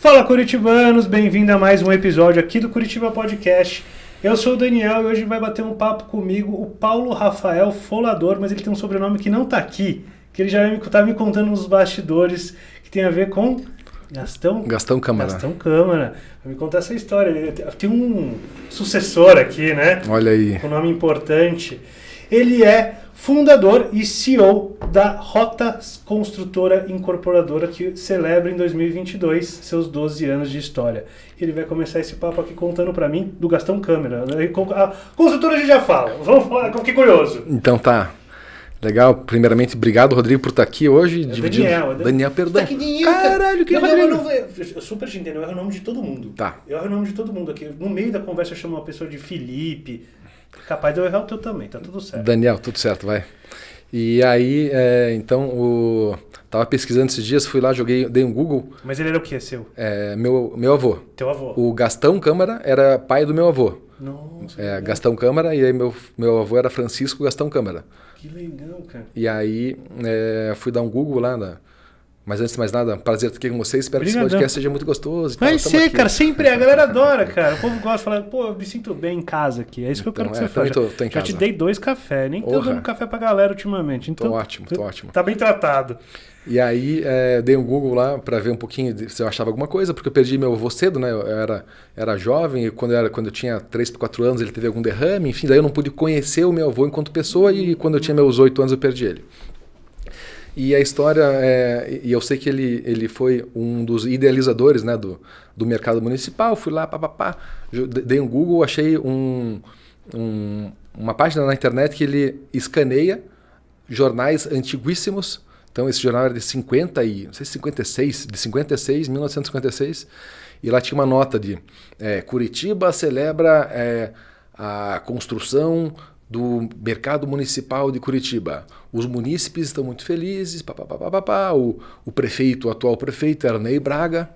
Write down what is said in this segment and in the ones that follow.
Fala Curitibanos, bem-vindo a mais um episódio aqui do Curitiba Podcast. Eu sou o Daniel e hoje vai bater um papo comigo o Paulo Rafael Folador, mas ele tem um sobrenome que não tá aqui, que ele já estava tá me contando nos bastidores, que tem a ver com Gastão? Gastão Câmara. Gastão Câmara. Vai me contar essa história. Tem um sucessor aqui, né? Olha aí. Com um nome importante. Ele é fundador e CEO da Rota Construtora Incorporadora, que celebra em 2022 seus 12 anos de história. Ele vai começar esse papo aqui contando para mim do Gastão Câmera. A construtora a gente já fala. Vamos falar, que curioso. Então tá. Legal, primeiramente, obrigado, Rodrigo, por estar tá aqui hoje. É dividindo... Daniel, é Daniel, Daniel, perdão. Tá que Caralho, que eu Não, eu, eu super te entendo, eu erro o nome de todo mundo. Tá. Eu erro o nome de todo mundo aqui. No meio da conversa eu chamo uma pessoa de Felipe, Capaz de eu errar o teu também, tá tudo certo. Daniel, tudo certo, vai. E aí, é, então, o... tava pesquisando esses dias, fui lá, joguei, dei um Google. Mas ele era o que, seu? É, meu, meu avô. Teu avô. O Gastão Câmara era pai do meu avô. Nossa. É, Gastão Câmara, e aí meu, meu avô era Francisco Gastão Câmara. Que legal, cara. E aí, é, fui dar um Google lá na mas antes de mais nada, prazer estar aqui com vocês. Espero Obrigadão. que esse podcast seja muito gostoso. Vai ser, aqui. cara. Sempre. A galera adora, cara. O povo gosta falando, pô, eu me sinto bem em casa aqui. É isso que então, eu quero então, que é, você faça. Tô, tô em já casa. te dei dois cafés. Nem Orra. tô dando café pra galera ultimamente. Então, tô ótimo, tô, ótimo. Tá bem tratado. E aí, é, dei um Google lá para ver um pouquinho se eu achava alguma coisa, porque eu perdi meu avô cedo, né? Eu era, era jovem e quando eu, era, quando eu tinha 3 para 4 anos ele teve algum derrame. Enfim, daí eu não pude conhecer o meu avô enquanto pessoa e quando eu tinha meus 8 anos eu perdi ele. E a história, é, e eu sei que ele, ele foi um dos idealizadores né, do, do mercado municipal. Fui lá, papapá, dei um Google, achei um, um, uma página na internet que ele escaneia jornais antiguíssimos. Então, esse jornal era de 50 e, não sei, 56, de 56, 1956. E lá tinha uma nota de é, Curitiba celebra é, a construção do mercado municipal de Curitiba. Os munícipes estão muito felizes, pá, pá, pá, pá, pá, pá. O, o prefeito, o atual prefeito, Ernei Braga,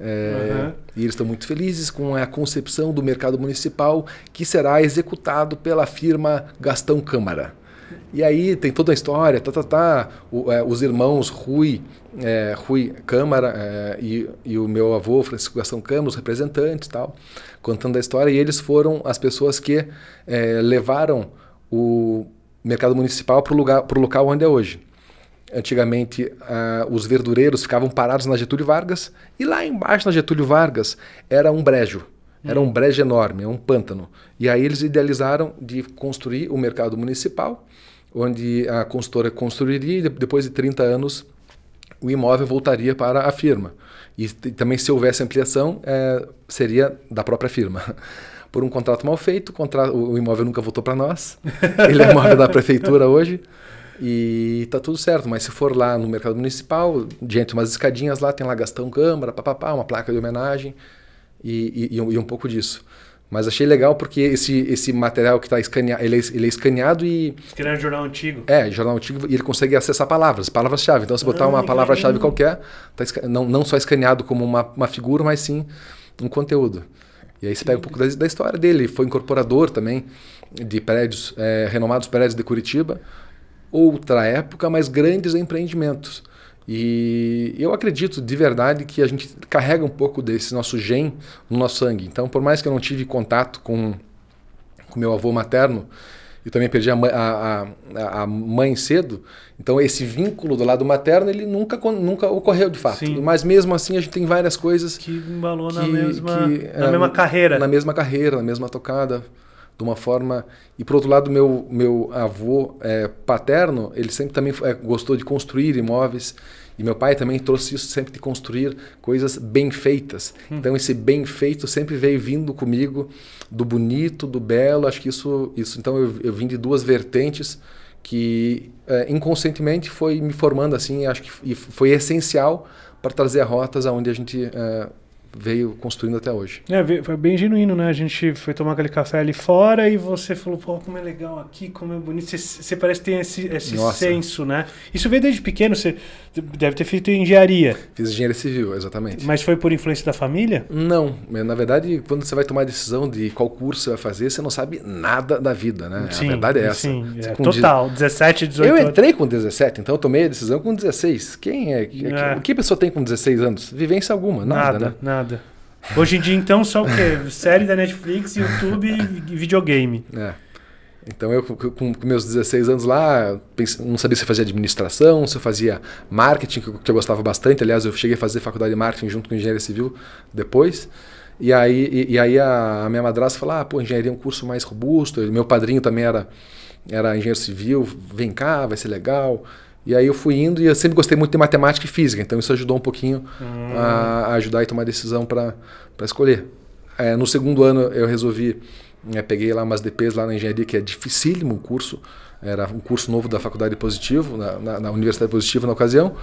é, uhum. E eles estão muito felizes com a concepção do mercado municipal que será executado pela firma Gastão Câmara. E aí tem toda a história, tá, tá, tá. O, é, os irmãos Rui, é, Rui Câmara é, e, e, o meu avô, Francisco Gastão Câmara, os representantes tal, contando a história. E eles foram as pessoas que é, levaram o mercado municipal para o local onde é hoje. Antigamente, os verdureiros ficavam parados na Getúlio Vargas e lá embaixo na Getúlio Vargas era um brejo. Era um hum. brejo enorme, é um pântano. E aí eles idealizaram de construir o mercado municipal onde a consultora construiria e depois de 30 anos o imóvel voltaria para a firma. E também se houvesse ampliação, é, seria da própria firma. Por um contrato mal feito, o, contrato, o imóvel nunca voltou para nós. Ele é imóvel da prefeitura hoje. E está tudo certo, mas se for lá no mercado municipal, diante umas escadinhas lá, tem lá Gastão Câmara, papapá, uma placa de homenagem e, e, e um pouco disso. Mas achei legal porque esse, esse material que está escaneado, ele é, ele é escaneado e. Escaneado jornal antigo. É, jornal antigo, e ele consegue acessar palavras, palavras-chave. Então, se botar ah, uma palavra-chave qualquer, tá não, não só escaneado como uma, uma figura, mas sim um conteúdo. E aí você pega um pouco da, da história dele. Foi incorporador também de prédios, é, renomados prédios de Curitiba. Outra época, mas grandes empreendimentos. E eu acredito de verdade que a gente carrega um pouco desse nosso gen no nosso sangue. Então, por mais que eu não tive contato com com meu avô materno, eu também perdi a, a, a, a, mãe cedo, então esse vínculo do lado materno ele nunca, nunca ocorreu de fato. Sim. Mas mesmo assim a gente tem várias coisas que embalou que, na mesma, que, na é, mesma carreira, na mesma carreira, na mesma tocada de uma forma e por outro lado meu meu avô é, paterno ele sempre também é, gostou de construir imóveis e meu pai também trouxe isso sempre de construir coisas bem feitas hum. então esse bem feito sempre veio vindo comigo do bonito do belo acho que isso isso então eu, eu vim de duas vertentes que é, inconscientemente foi me formando assim acho que foi, foi essencial para trazer rotas aonde a gente é, veio construindo até hoje. É, foi bem genuíno, né? A gente foi tomar aquele café ali fora e você falou, pô, como é legal aqui, como é bonito. Você, parece tem esse, esse senso, né? Isso veio desde pequeno, você, deve ter feito engenharia. Fiz engenharia civil, exatamente. Mas foi por influência da família? Não. Na verdade, quando você vai tomar a decisão de qual curso você vai fazer, você não sabe nada da vida, né? Sim, a verdade é essa. Sim, é, total. 17, 18 Eu entrei com 17, então eu tomei a decisão com 16. Quem é? é. O que a pessoa tem com 16 anos? Vivência alguma, nada, nada né? Nada. Hoje em dia, então, só o quê? Série da Netflix, YouTube e videogame. É. Então eu com meus 16 anos lá, não sabia se eu fazia administração, se eu fazia marketing, que eu gostava bastante. Aliás, eu cheguei a fazer faculdade de marketing junto com engenharia civil depois. E aí, e, e aí a, a, minha madrasta falou: ah, pô, engenharia é um curso mais robusto. meu padrinho também era, era engenheiro civil, vem cá, vai ser legal. E aí eu fui indo e eu sempre gostei muito de matemática e física, então isso ajudou um pouquinho hum. a, a, ajudar e tomar decisão para escolher. É, no segundo ano eu resolvi é, peguei lá umas DPs lá na engenharia, que é dificílimo o curso. Era um curso novo da Faculdade Positivo, na, na, na Universidade Positivo na ocasião.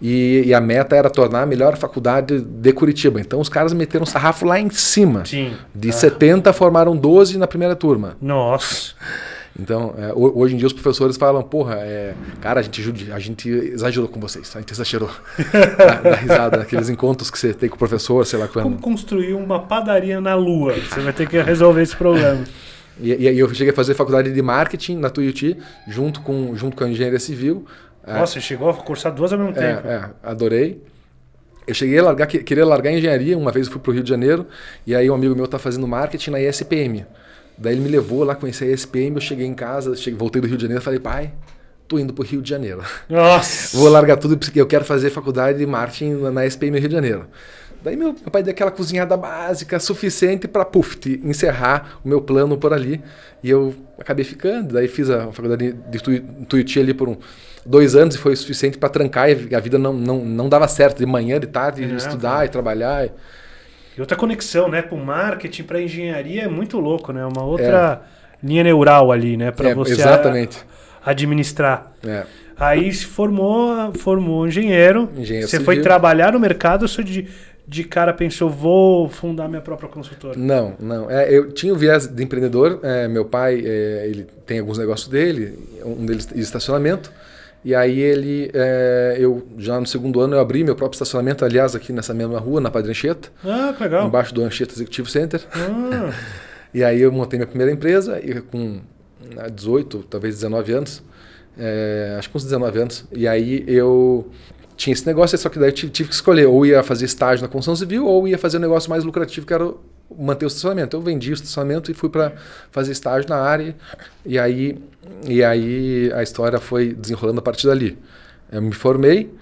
E, e, a meta era tornar a melhor faculdade de Curitiba. Então os caras meteram um sarrafo lá em cima. Sim. De ah. 70 formaram 12 na primeira turma. Nossa. Então, é, hoje em dia os professores falam, porra, é, cara, a gente, a gente exagerou com vocês, a gente exagerou. da risada daqueles encontros que você tem com o professor, sei lá quando. Como construir uma padaria na lua? Você vai ter que resolver esse problema. e, e, eu cheguei a fazer faculdade de marketing na Tuiuti, junto com, junto com a engenharia civil. É, Nossa, é, você chegou a cursar duas ao mesmo é, tempo. É, adorei. Eu cheguei a largar, queria largar a engenharia, uma vez eu fui para o Rio de Janeiro, e aí um amigo meu está fazendo marketing na ISPM. Daí ele me levou lá, conheci a ESPM, eu cheguei em casa, cheguei, voltei do Rio de Janeiro, falei, pai, tô indo pro Rio de Janeiro. Nossa! Vou largar tudo, porque eu quero fazer faculdade de marketing na ESPM Rio de Janeiro. Daí meu, meu pai deu aquela cozinhada básica suficiente para puf encerrar o meu plano por ali. E eu acabei ficando. Daí fiz a faculdade de Tuiuti ali por um, dois anos e foi o suficiente para trancar. E a vida não, não, não dava certo de manhã, de tarde, é, estudar é. e trabalhar. E, e outra conexão, né? Para o marketing, para a engenharia é muito louco, né? Uma outra é. linha neural ali, né? Para é, você exatamente. A, administrar. É. Aí se formou, formou engenheiro. Engenheiro você civil. foi trabalhar no mercado, sou de de cara pensou, vou fundar minha própria consultora? Não, não. É, eu tinha o viés de empreendedor. É, meu pai, é, ele tem alguns negócios dele, um deles de estacionamento. E aí ele, é, eu já no segundo ano eu abri meu próprio estacionamento, aliás, aqui nessa mesma rua, na Padre Anchieta. Ah, que legal. Embaixo do Anchieta Executive Center. Ah. e aí eu montei minha primeira empresa e com 18, ah, talvez 19 anos, é, acho que uns 19 anos. E aí eu tinha esse negócio, só que daí eu tive, tive que escolher, ou ia fazer estágio na construção civil, ou ia fazer um negócio mais lucrativo, que era manter o estacionamento. Eu vendi o estacionamento e fui para fazer estágio na área. E aí e aí a história foi desenrolando a partir dali. Eu me formei,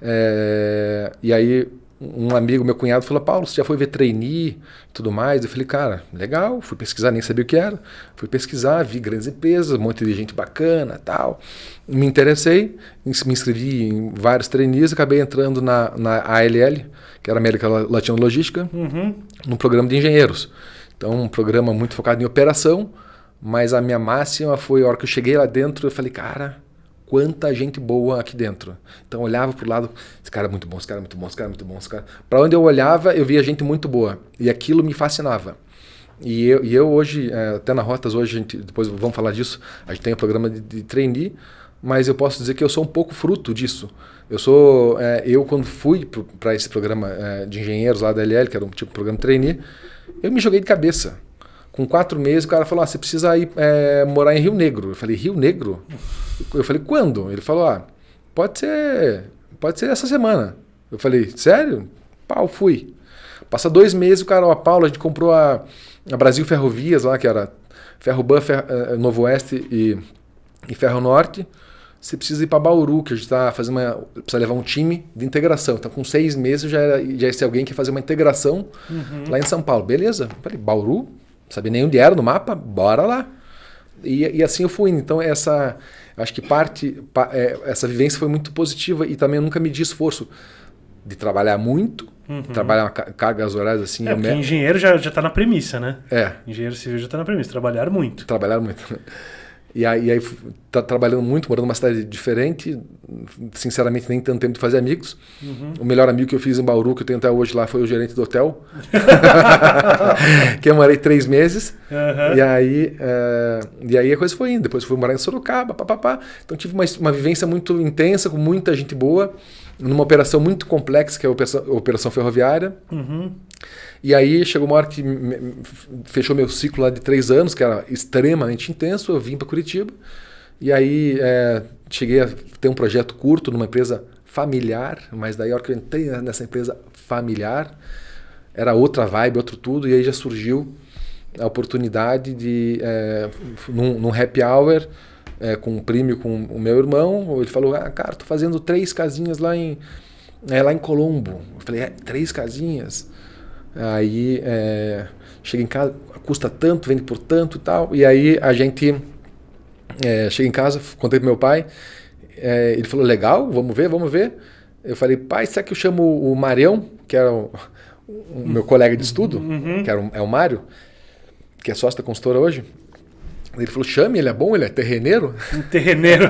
é, e aí um amigo, meu cunhado, falou: Paulo, você já foi ver trainee tudo mais? Eu falei: Cara, legal. Fui pesquisar, nem sabia o que era. Fui pesquisar, vi grandes empresas, um monte de gente bacana tal. Me interessei, me inscrevi em vários trainees, acabei entrando na, na ALL, que era América Latina Logística, uhum. num programa de engenheiros. Então, um programa muito focado em operação mas a minha máxima foi, a hora que eu cheguei lá dentro, eu falei, cara, quanta gente boa aqui dentro. Então eu olhava pro lado, esse cara é muito bom, esse cara é muito bom, esse cara é muito bom, esse cara. Para onde eu olhava, eu via gente muito boa e aquilo me fascinava. E eu, e eu hoje, é, até na Rotas hoje, gente, depois vamos falar disso, a gente tem um programa de, de trainee, mas eu posso dizer que eu sou um pouco fruto disso. Eu sou, é, eu quando fui para esse programa é, de engenheiros lá da LL, que era um tipo de programa trainee, eu me joguei de cabeça. Com quatro meses, o cara falou: ah, você precisa ir é, morar em Rio Negro. Eu falei: Rio Negro? Eu falei: quando? Ele falou: ah, pode ser, pode ser essa semana. Eu falei: sério? Pau, fui. Passa dois meses, o cara, ó, Paulo, a gente comprou a, a Brasil Ferrovias lá, que era Ferroban, Ferro, eh, eh, Novo Oeste e, e Ferro Norte você precisa ir para Bauru, que a gente está fazendo uma. Precisa levar um time de integração. Então, com seis meses já, já ia ser alguém que ia fazer uma integração uhum. lá em São Paulo. Beleza? Eu falei, Bauru? sabia nem onde era no mapa, bora lá. E, e assim eu fui. Então, essa. Acho que parte. Pa, é, essa vivência foi muito positiva e também eu nunca medi esforço de trabalhar muito, uhum. trabalhar cargas horárias assim. É, me... engenheiro já, já tá na premissa, né? É. Engenheiro civil já está na premissa, trabalhar muito. Trabalhar muito. Né? E aí, e aí tá trabalhando muito, morando numa cidade diferente, sinceramente nem tanto tempo de fazer amigos. Uhum. O melhor amigo que eu fiz em Bauru, que eu tenho até hoje lá, foi o gerente do hotel, que eu morei três meses. Uhum. E, aí, uh, e aí a coisa foi indo. Depois fui morar em Sorocaba, papapá. Então tive uma, uma vivência muito intensa, com muita gente boa, numa operação muito complexa, que é a Operação, a operação Ferroviária. Uhum. E aí chegou uma hora que fechou meu ciclo lá de três anos, que era extremamente intenso. Eu vim para Curitiba. E aí é, cheguei a ter um projeto curto numa empresa familiar, mas daí a hora que eu entrei nessa empresa familiar, era outra vibe, outro tudo, e aí já surgiu a oportunidade de, é, num, num happy hour, é, com um primo, com o meu irmão, ele falou, ah, cara, tô fazendo três casinhas lá em, é, lá em Colombo. Eu falei, é, três casinhas? aí é, chega em casa, custa tanto, vende por tanto e tal. E aí a gente é, chega em casa, contei pro meu pai, é, ele falou, legal, vamos ver, vamos ver. Eu falei, pai, será que eu chamo o Marião, que era o, o meu colega de estudo, uhum. que era o, é o Mário, que é sócio da consultora hoje? Ele falou, chame, ele é bom, ele é terreneiro. Um terreneiro.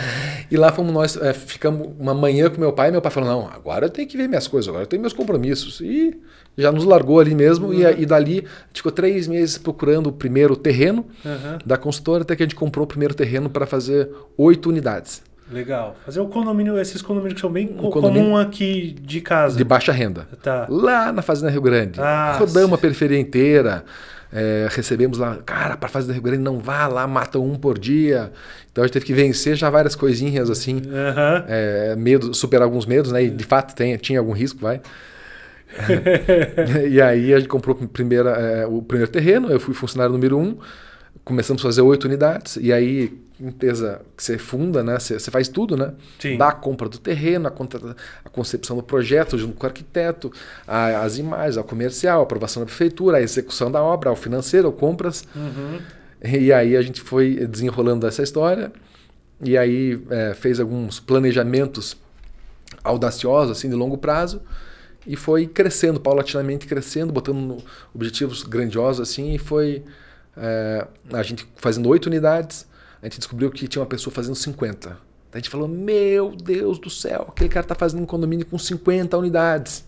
e lá fomos nós, é, ficamos uma manhã com meu pai, meu pai falou, não, agora eu tenho que ver minhas coisas, agora eu tenho meus compromissos. E já nos largou ali mesmo, uhum. e, e dali ficou três meses procurando o primeiro terreno uhum. da consultora, até que a gente comprou o primeiro terreno para fazer oito unidades. Legal. Fazer o condomínio, esses condomínios que são bem um comum aqui de casa. De baixa renda. Tá. Lá na Fazenda Rio Grande. Ah, Rodamos sim. a periferia inteira. É, recebemos lá, cara, para fazer do Rio Grande não vá lá, matam um por dia. Então a gente teve que vencer já várias coisinhas assim, uhum. é, medo, superar alguns medos, né? E de fato tem, tinha algum risco, vai. e aí a gente comprou primeira, é, o primeiro terreno, eu fui funcionário número um, começamos a fazer oito unidades, e aí empresa que você funda, né? Você, você faz tudo, né? Sim. Da compra do terreno, a, contra, a concepção do projeto junto com o arquiteto, a, as imagens, a comercial, a aprovação da prefeitura, a execução da obra, o financeiro, compras. Uhum. E aí a gente foi desenrolando essa história e aí é, fez alguns planejamentos audaciosos, assim, de longo prazo e foi crescendo, paulatinamente crescendo, botando objetivos grandiosos, assim, e foi é, a gente fazendo oito unidades, a gente descobriu que tinha uma pessoa fazendo 50. A gente falou: Meu Deus do céu, aquele cara está fazendo um condomínio com 50 unidades.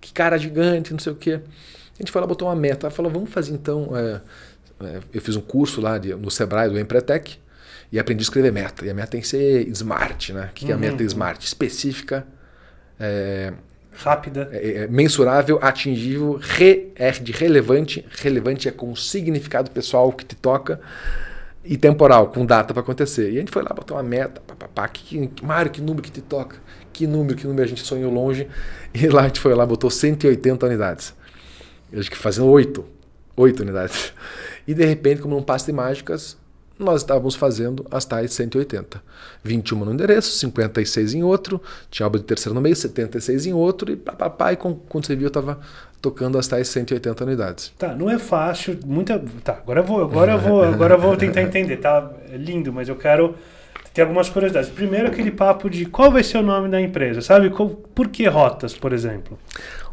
Que cara gigante, não sei o quê. A gente foi lá, botou uma meta. Ela falou: Vamos fazer então. É, é, eu fiz um curso lá de, no Sebrae do Empretec e aprendi a escrever meta. E a meta tem que ser smart, né? O que, uhum. é a meta uhum. smart? Específica. É, rápida, é, é, mensurável, atingível, re, R é de relevante, relevante é com significado pessoal que te toca, e temporal, com data para acontecer. E a gente foi lá, botou uma meta, papapá, que, que, Mário, que número que te toca? Que número, que número a gente sonhou longe. E lá a gente foi lá, botou 180 unidades. Eu acho que fazendo oito. Oito unidades. E de repente, como um passe de mágicas, nós estávamos fazendo as tais 180. 21 no endereço, 56 em outro, tinha obra de terceiro no meio, 76 em outro, e papapá, e quando você viu, eu estava tocando as tais 180 unidades. Tá, não é fácil, muita. Tá, agora eu vou, agora eu vou, agora eu vou tentar entender, tá? É lindo, mas eu quero ter algumas curiosidades. Primeiro, aquele papo de qual vai ser o nome da empresa, sabe? por que rotas, por exemplo?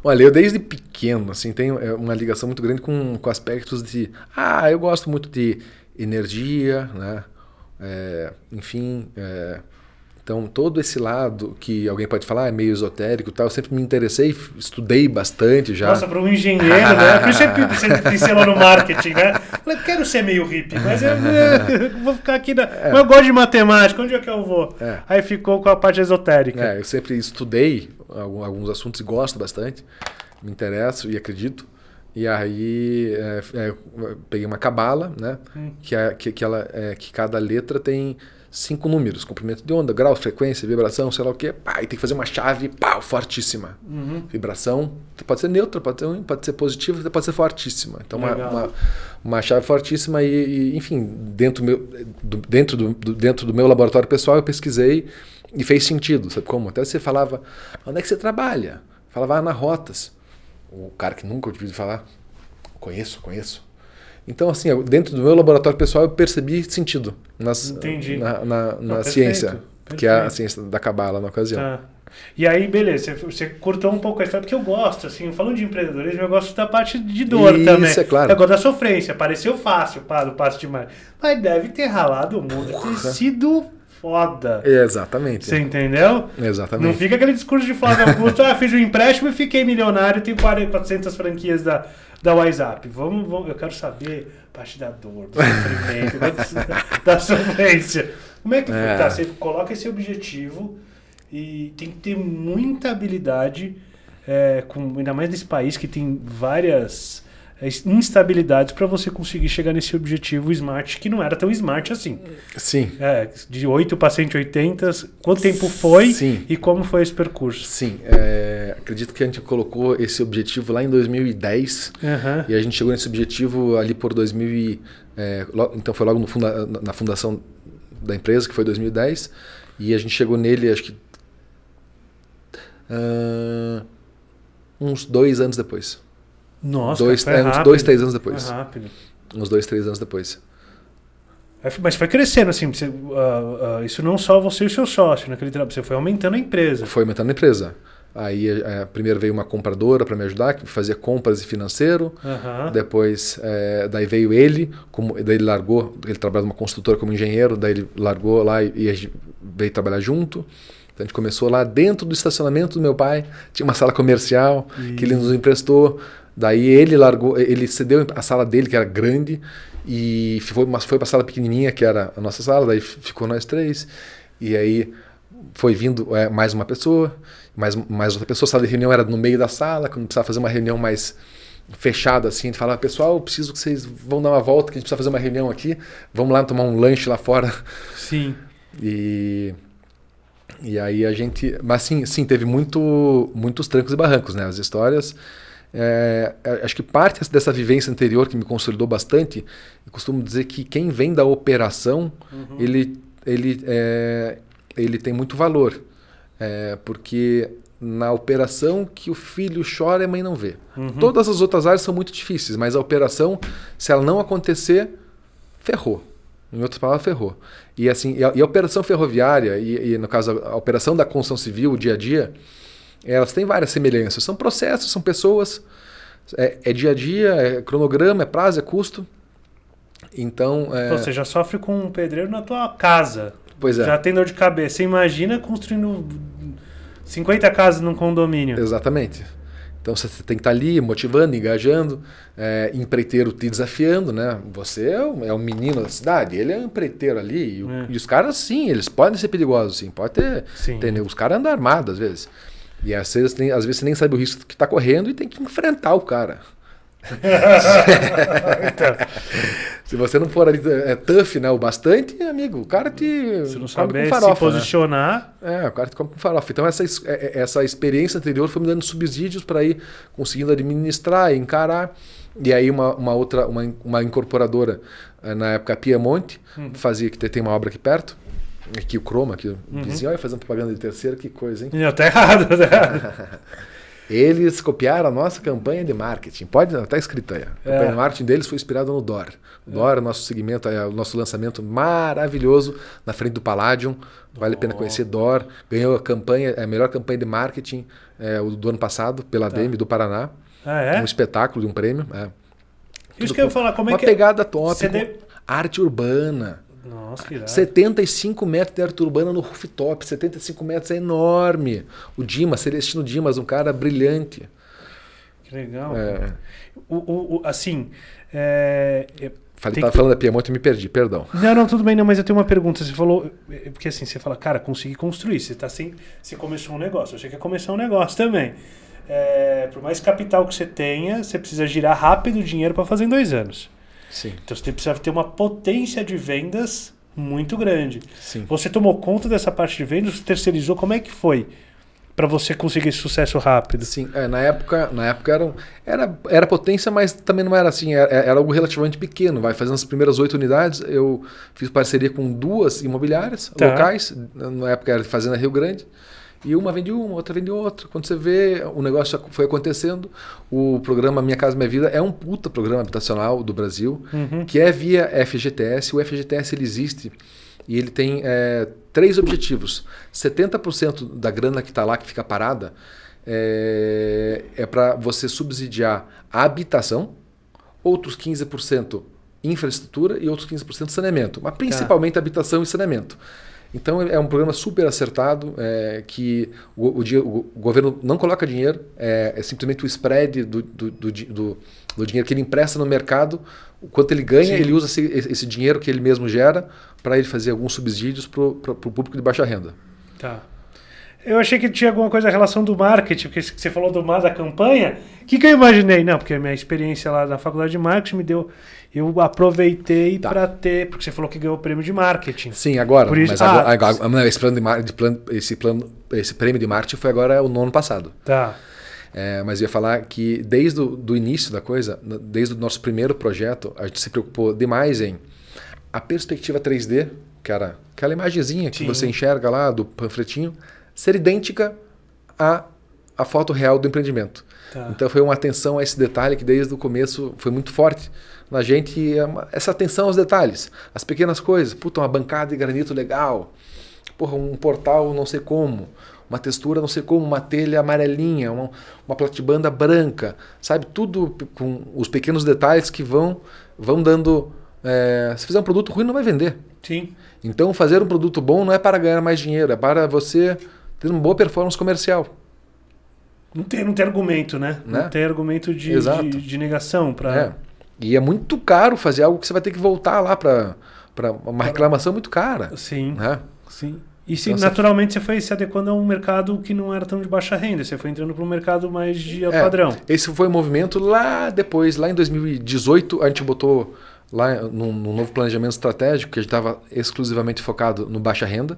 Olha, eu desde pequeno, assim, tenho é uma ligação muito grande com, com aspectos de. Ah, eu gosto muito de energia, né? É, enfim, é, então todo esse lado que alguém pode falar ah, é meio esotérico, tal, eu sempre me interessei, estudei bastante já. Nossa, para um engenheiro, né? Eu é sempre você pincelou no marketing, né? Falei, quero ser meio hippie, mas eu, é, né? eu vou ficar aqui. Na... É. Mas eu gosto de matemática, onde é que eu vou? É. Aí ficou com a parte esotérica. eu sempre estudei alguns assuntos e gosto bastante, me interesso e acredito. E aí é, é, peguei uma cabala, né? Hum. Que, é, que, que, ela, é, que cada letra tem cinco números, comprimento de onda, grau, frequência, vibração, sei lá o quê. e tem que fazer uma chave pá, fortíssima. Uhum. Vibração pode ser neutra, pode ser, pode ser positiva, pode ser fortíssima. Então, uma, uma, uma, chave fortíssima e, e enfim, dentro, meu, do, dentro, do, do, dentro do meu laboratório pessoal eu pesquisei e fez sentido, sabe como? Até você falava, onde é que você trabalha? Falava, ah, na Rotas o cara que nunca ouviu falar, conheço, conheço. Então, assim, dentro do meu laboratório pessoal, eu percebi sentido nas, Entendi. na, na, na ciência, perfeito. que é a ciência da cabala na ocasião. Tá. E aí, beleza, você, curtou cortou um pouco a história, porque eu gosto, assim, falando de empreendedorismo, eu gosto da parte de dor Isso, também. Isso, é claro. Eu gosto da sofrência, pareceu fácil, pá, do passo demais. Mas deve ter ralado o mundo, ter sido foda. Exatamente. Você entendeu? Exatamente. Não fica aquele discurso de Flávio Augusto, ah, fiz um empréstimo e fiquei milionário, tenho 400 franquias da, da WhatsApp. Vamos, vamos, eu quero saber parte da dor, do sofrimento, da, da sofrência. Como é que é. Tá, você coloca esse objetivo e tem que ter muita habilidade, é, com, ainda mais nesse país que tem várias é instabilidades para você conseguir chegar nesse objetivo smart, que não era tão smart assim. Sim. É, de 8 para 180, quanto tempo foi Sim. e como foi esse percurso? Sim, é, acredito que a gente colocou esse objetivo lá em 2010 uhum. e a gente chegou nesse objetivo ali por 2000 e, é, então foi logo funda, na fundação da empresa, que foi 2010, e a gente chegou nele, acho que uh, uns dois anos depois. Nossa, dois, cara, é, uns dois, três anos depois. Foi rápido. Uns dois, três anos depois. É, mas foi crescendo, assim, você, uh, uh, isso não só você e o seu sócio naquele né, trabalho, você foi aumentando a empresa. Foi aumentando a empresa. Aí é, primeiro veio uma compradora para me ajudar, que fazia compras e financeiro. Uhum. Depois, é, daí veio ele, como, daí ele largou, ele trabalhava numa construtora como engenheiro, daí ele largou lá e, e veio trabalhar junto. Então a gente começou lá dentro do estacionamento do meu pai, tinha uma sala comercial Isso. que ele nos emprestou. Daí ele largou, ele cedeu a sala dele, que era grande, e foi, mas foi para a sala pequenininha, que era a nossa sala, daí ficou nós três. E aí foi vindo é, mais uma pessoa, mais, mais outra pessoa. A sala de reunião era no meio da sala, quando precisava fazer uma reunião mais fechada, assim, a gente falava, pessoal, preciso que vocês vão dar uma volta, que a gente precisa fazer uma reunião aqui, vamos lá tomar um lanche lá fora. Sim. E... E aí a gente... Mas sim, sim teve muito, muitos trancos e barrancos, né? As histórias é, é, acho que parte dessa vivência anterior que me consolidou bastante, eu costumo dizer que quem vem da operação, uhum. ele, ele, é, ele tem muito valor. É, porque na operação que o filho chora e a mãe não vê. Uhum. Todas as outras áreas são muito difíceis, mas a operação, se ela não acontecer, ferrou. Em outras palavras, ferrou. E assim, e a, e a operação ferroviária, e, e, no caso a, a operação da construção civil, o dia a dia, elas têm várias semelhanças. São processos, são pessoas, é, é dia a dia, é cronograma, é prazo, é custo. Então. É... você já sofre com um pedreiro na tua casa. Pois é. Já tem dor de cabeça. Você imagina construindo 50 casas num condomínio. Exatamente. Então você tem que estar ali motivando, engajando, é, empreiteiro te desafiando, né? Você é um, é um menino da cidade, ele é um empreiteiro ali. E, é. e os caras, sim, eles podem ser perigosos, sim. Pode ter. Sim. Ter, os caras andam armados às vezes. E às vezes, nem às vezes você nem sabe o risco que está correndo e tem que enfrentar o cara. então. Se você não for ali é, é tough, né, o bastante, amigo, o cara te se não sabe farofa, se posicionar, né? é, o cara te come com farofa. Então essa é, é, essa experiência anterior foi me dando subsídios para ir conseguindo administrar, encarar. E aí uma, uma outra uma, uma incorporadora eh, na época Piemonte hum. fazia que tem uma obra aqui perto Aqui o Chroma, que uhum. o vizinho olha, fazendo propaganda de terceiro, que coisa, hein? Não, tá errado, tá errado. Eles copiaram a nossa campanha de marketing. Pode, tá escrita aí. A é. campanha de marketing deles foi inspirada no DOR. O é. DOR é o nosso segmento, é o nosso lançamento maravilhoso na frente do Palladium. Vale a pena conhecer DOR. Ganhou a campanha, é a melhor campanha de marketing é, do ano passado pela tá. DM do Paraná. Ah, é? Um espetáculo de um prêmio. É. Isso Tudo que eu ia falar, como é uma que Uma é? pegada top, CD... arte urbana. Nossa, que irado. 75 metros de arte urbana no rooftop. 75 metros é enorme. O Dimas, Celestino Dimas, um cara brilhante. Que legal. É. O, o, o, assim, é, é Falei, tava que... falando da Piemonte e me perdi, perdão. Não, não, tudo bem, não, mas eu tenho uma pergunta. Você falou, é, é, porque assim, você fala, cara, consegui construir. Você tá assim, você começou um negócio, você quer começar um negócio também. É, por mais capital que você tenha, você precisa girar rápido o dinheiro para fazer em dois anos. Sim. Então você precisava ter uma potência de vendas muito grande. Sim. Você tomou conta dessa parte de vendas, terceirizou, como é que foi? para você conseguir esse sucesso rápido. Sim, é, na época, na época era, era, era potência, mas também não era assim, era, era, algo relativamente pequeno. Vai fazendo as primeiras oito unidades, eu fiz parceria com duas imobiliárias tá. locais, na época era Fazenda Rio Grande. E uma vende uma, outra vende outra. Quando você vê, o negócio foi acontecendo. O programa Minha Casa Minha Vida é um puta programa habitacional do Brasil, uhum. que é via FGTS. O FGTS ele existe e ele tem é, três objetivos. 70% da grana que está lá, que fica parada, é, é para você subsidiar a habitação, outros 15% infraestrutura e outros 15% saneamento, mas tá. principalmente tá. habitação e saneamento. Então é um programa super acertado, é, que o, o, o, governo não coloca dinheiro, é, é simplesmente o spread do, do, do, do, do dinheiro que ele empresta no mercado. O quanto ele ganha, Sim. ele usa esse, esse, dinheiro que ele mesmo gera para ele fazer alguns subsídios para o público de baixa renda. Tá. Eu achei que tinha alguma coisa a relação do marketing, porque você falou do da campanha. O que, que eu imaginei? Não, porque a minha experiência lá na faculdade de marketing me deu eu aproveitei tá. para ter, porque você falou que ganhou o prêmio de marketing. Sim, agora. Por isso, mas ah, agora, agora esse, plano de, de plano, esse, plano, esse prêmio de marketing foi agora o nono passado. Tá. É, mas ia falar que desde o início da coisa, desde o nosso primeiro projeto, a gente se preocupou demais em a perspectiva 3D, que era aquela imagenzinha Sim. que você enxerga lá do panfletinho, ser idêntica a a foto real do empreendimento. Tá. Então foi uma atenção a esse detalhe que desde o começo foi muito forte na gente, é essa atenção aos detalhes, as pequenas coisas. Puta, uma bancada de granito legal, porra, um portal não sei como, uma textura não sei como, uma telha amarelinha, uma, uma platibanda branca, sabe? Tudo com os pequenos detalhes que vão, vão dando... É, se fizer um produto ruim, não vai vender. Sim. Então fazer um produto bom não é para ganhar mais dinheiro, é para você ter uma boa performance comercial. Não tem, não tem argumento, né? né? Não tem argumento de, de, de, negação. Pra... É. E é muito caro fazer algo que você vai ter que voltar lá para uma reclamação muito cara. Sim. Né? Sim. E se, então, naturalmente você foi se adequando a um mercado que não era tão de baixa renda, você foi entrando para um mercado mais de é, padrão. Esse foi o movimento lá depois, lá em 2018, a gente botou lá num, novo planejamento estratégico que a gente estava exclusivamente focado no baixa renda,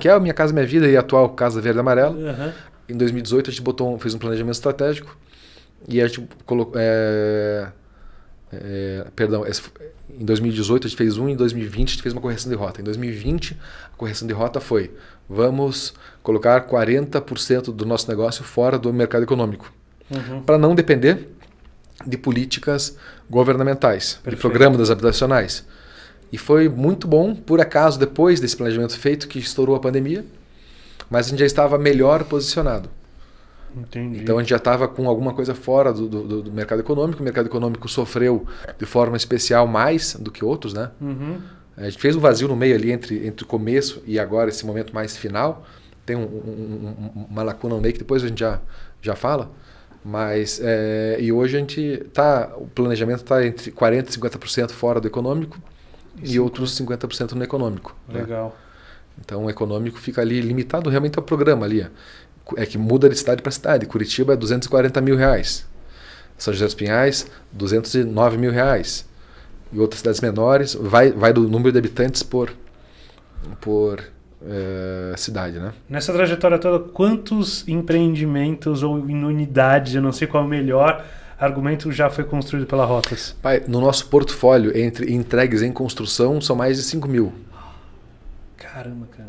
que é a Minha Casa Minha Vida e a atual Casa Verde Amarela em 2018 a gente botou, fez um planejamento estratégico e a gente colocou. É, é, perdão, esse, em 2018 a gente fez um, em 2020 a gente fez uma correção de rota. Em 2020, a correção de rota foi: vamos colocar 40% do nosso negócio fora do mercado econômico, uhum. para não depender de políticas governamentais Perfeito. de programas habitacionais. E foi muito bom, por acaso, depois desse planejamento feito, que estourou a pandemia mas a gente já estava melhor posicionado. Entendi. Então a gente já estava com alguma coisa fora do, do, do, mercado econômico. O mercado econômico sofreu de forma especial mais do que outros, né? Uhum. A gente fez um vazio no meio ali entre, entre o começo e agora, esse momento mais final. Tem um, um, uma lacuna no meio que depois a gente já, já fala. Mas, é, e hoje a gente tá, o planejamento está entre 40% e 50% fora do econômico e, e outros 50% no econômico. Né? Legal. Né? Então o econômico fica ali limitado realmente ao programa ali. É que muda de cidade para cidade. Curitiba é 240 mil reais. São José dos Pinhais, 209 mil reais. E outras cidades menores, vai, vai do número de habitantes por, por é, cidade, né? Nessa trajetória toda, quantos empreendimentos ou unidades, eu não sei qual é o melhor, argumento já foi construído pela Rotas? Pai, no nosso portfólio, entre entregues em construção, são mais de 5 mil. Caramba, cara.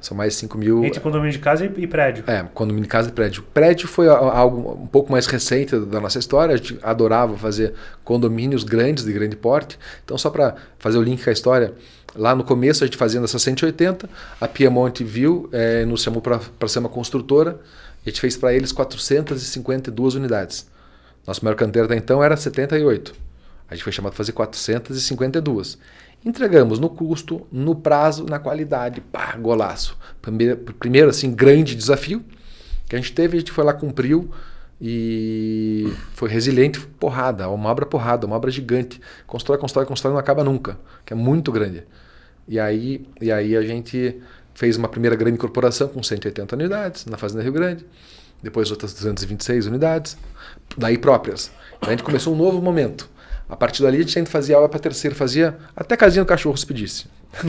São mais 5 mil. Entre condomínio de casa e, prédio. É, condomínio de casa e prédio. Prédio foi algo um pouco mais recente da nossa história. A gente adorava fazer condomínios grandes, de grande porte. Então, só para fazer o link com a história, lá no começo a gente fazendo essa 180, a Piemonte viu, é, nos chamou para ser uma construtora. A gente fez para eles 452 unidades. Nosso maior canteiro até então era 78. A gente foi chamado para fazer 452. Entregamos no custo, no prazo, na qualidade. Pá, golaço. Primeiro, primeiro assim, grande desafio que a gente teve, a gente foi lá, cumpriu e foi resiliente, porrada, uma obra porrada, uma obra gigante. Constrói, constrói, constrói, não acaba nunca, que é muito grande. E aí, e aí a gente fez uma primeira grande corporação com 180 unidades na Fazenda Rio Grande, depois outras 226 unidades, daí próprias. Então, a gente começou um novo momento a partir dali a gente sempre fazia aula para terceiro, fazia até casinha do cachorro se pedisse.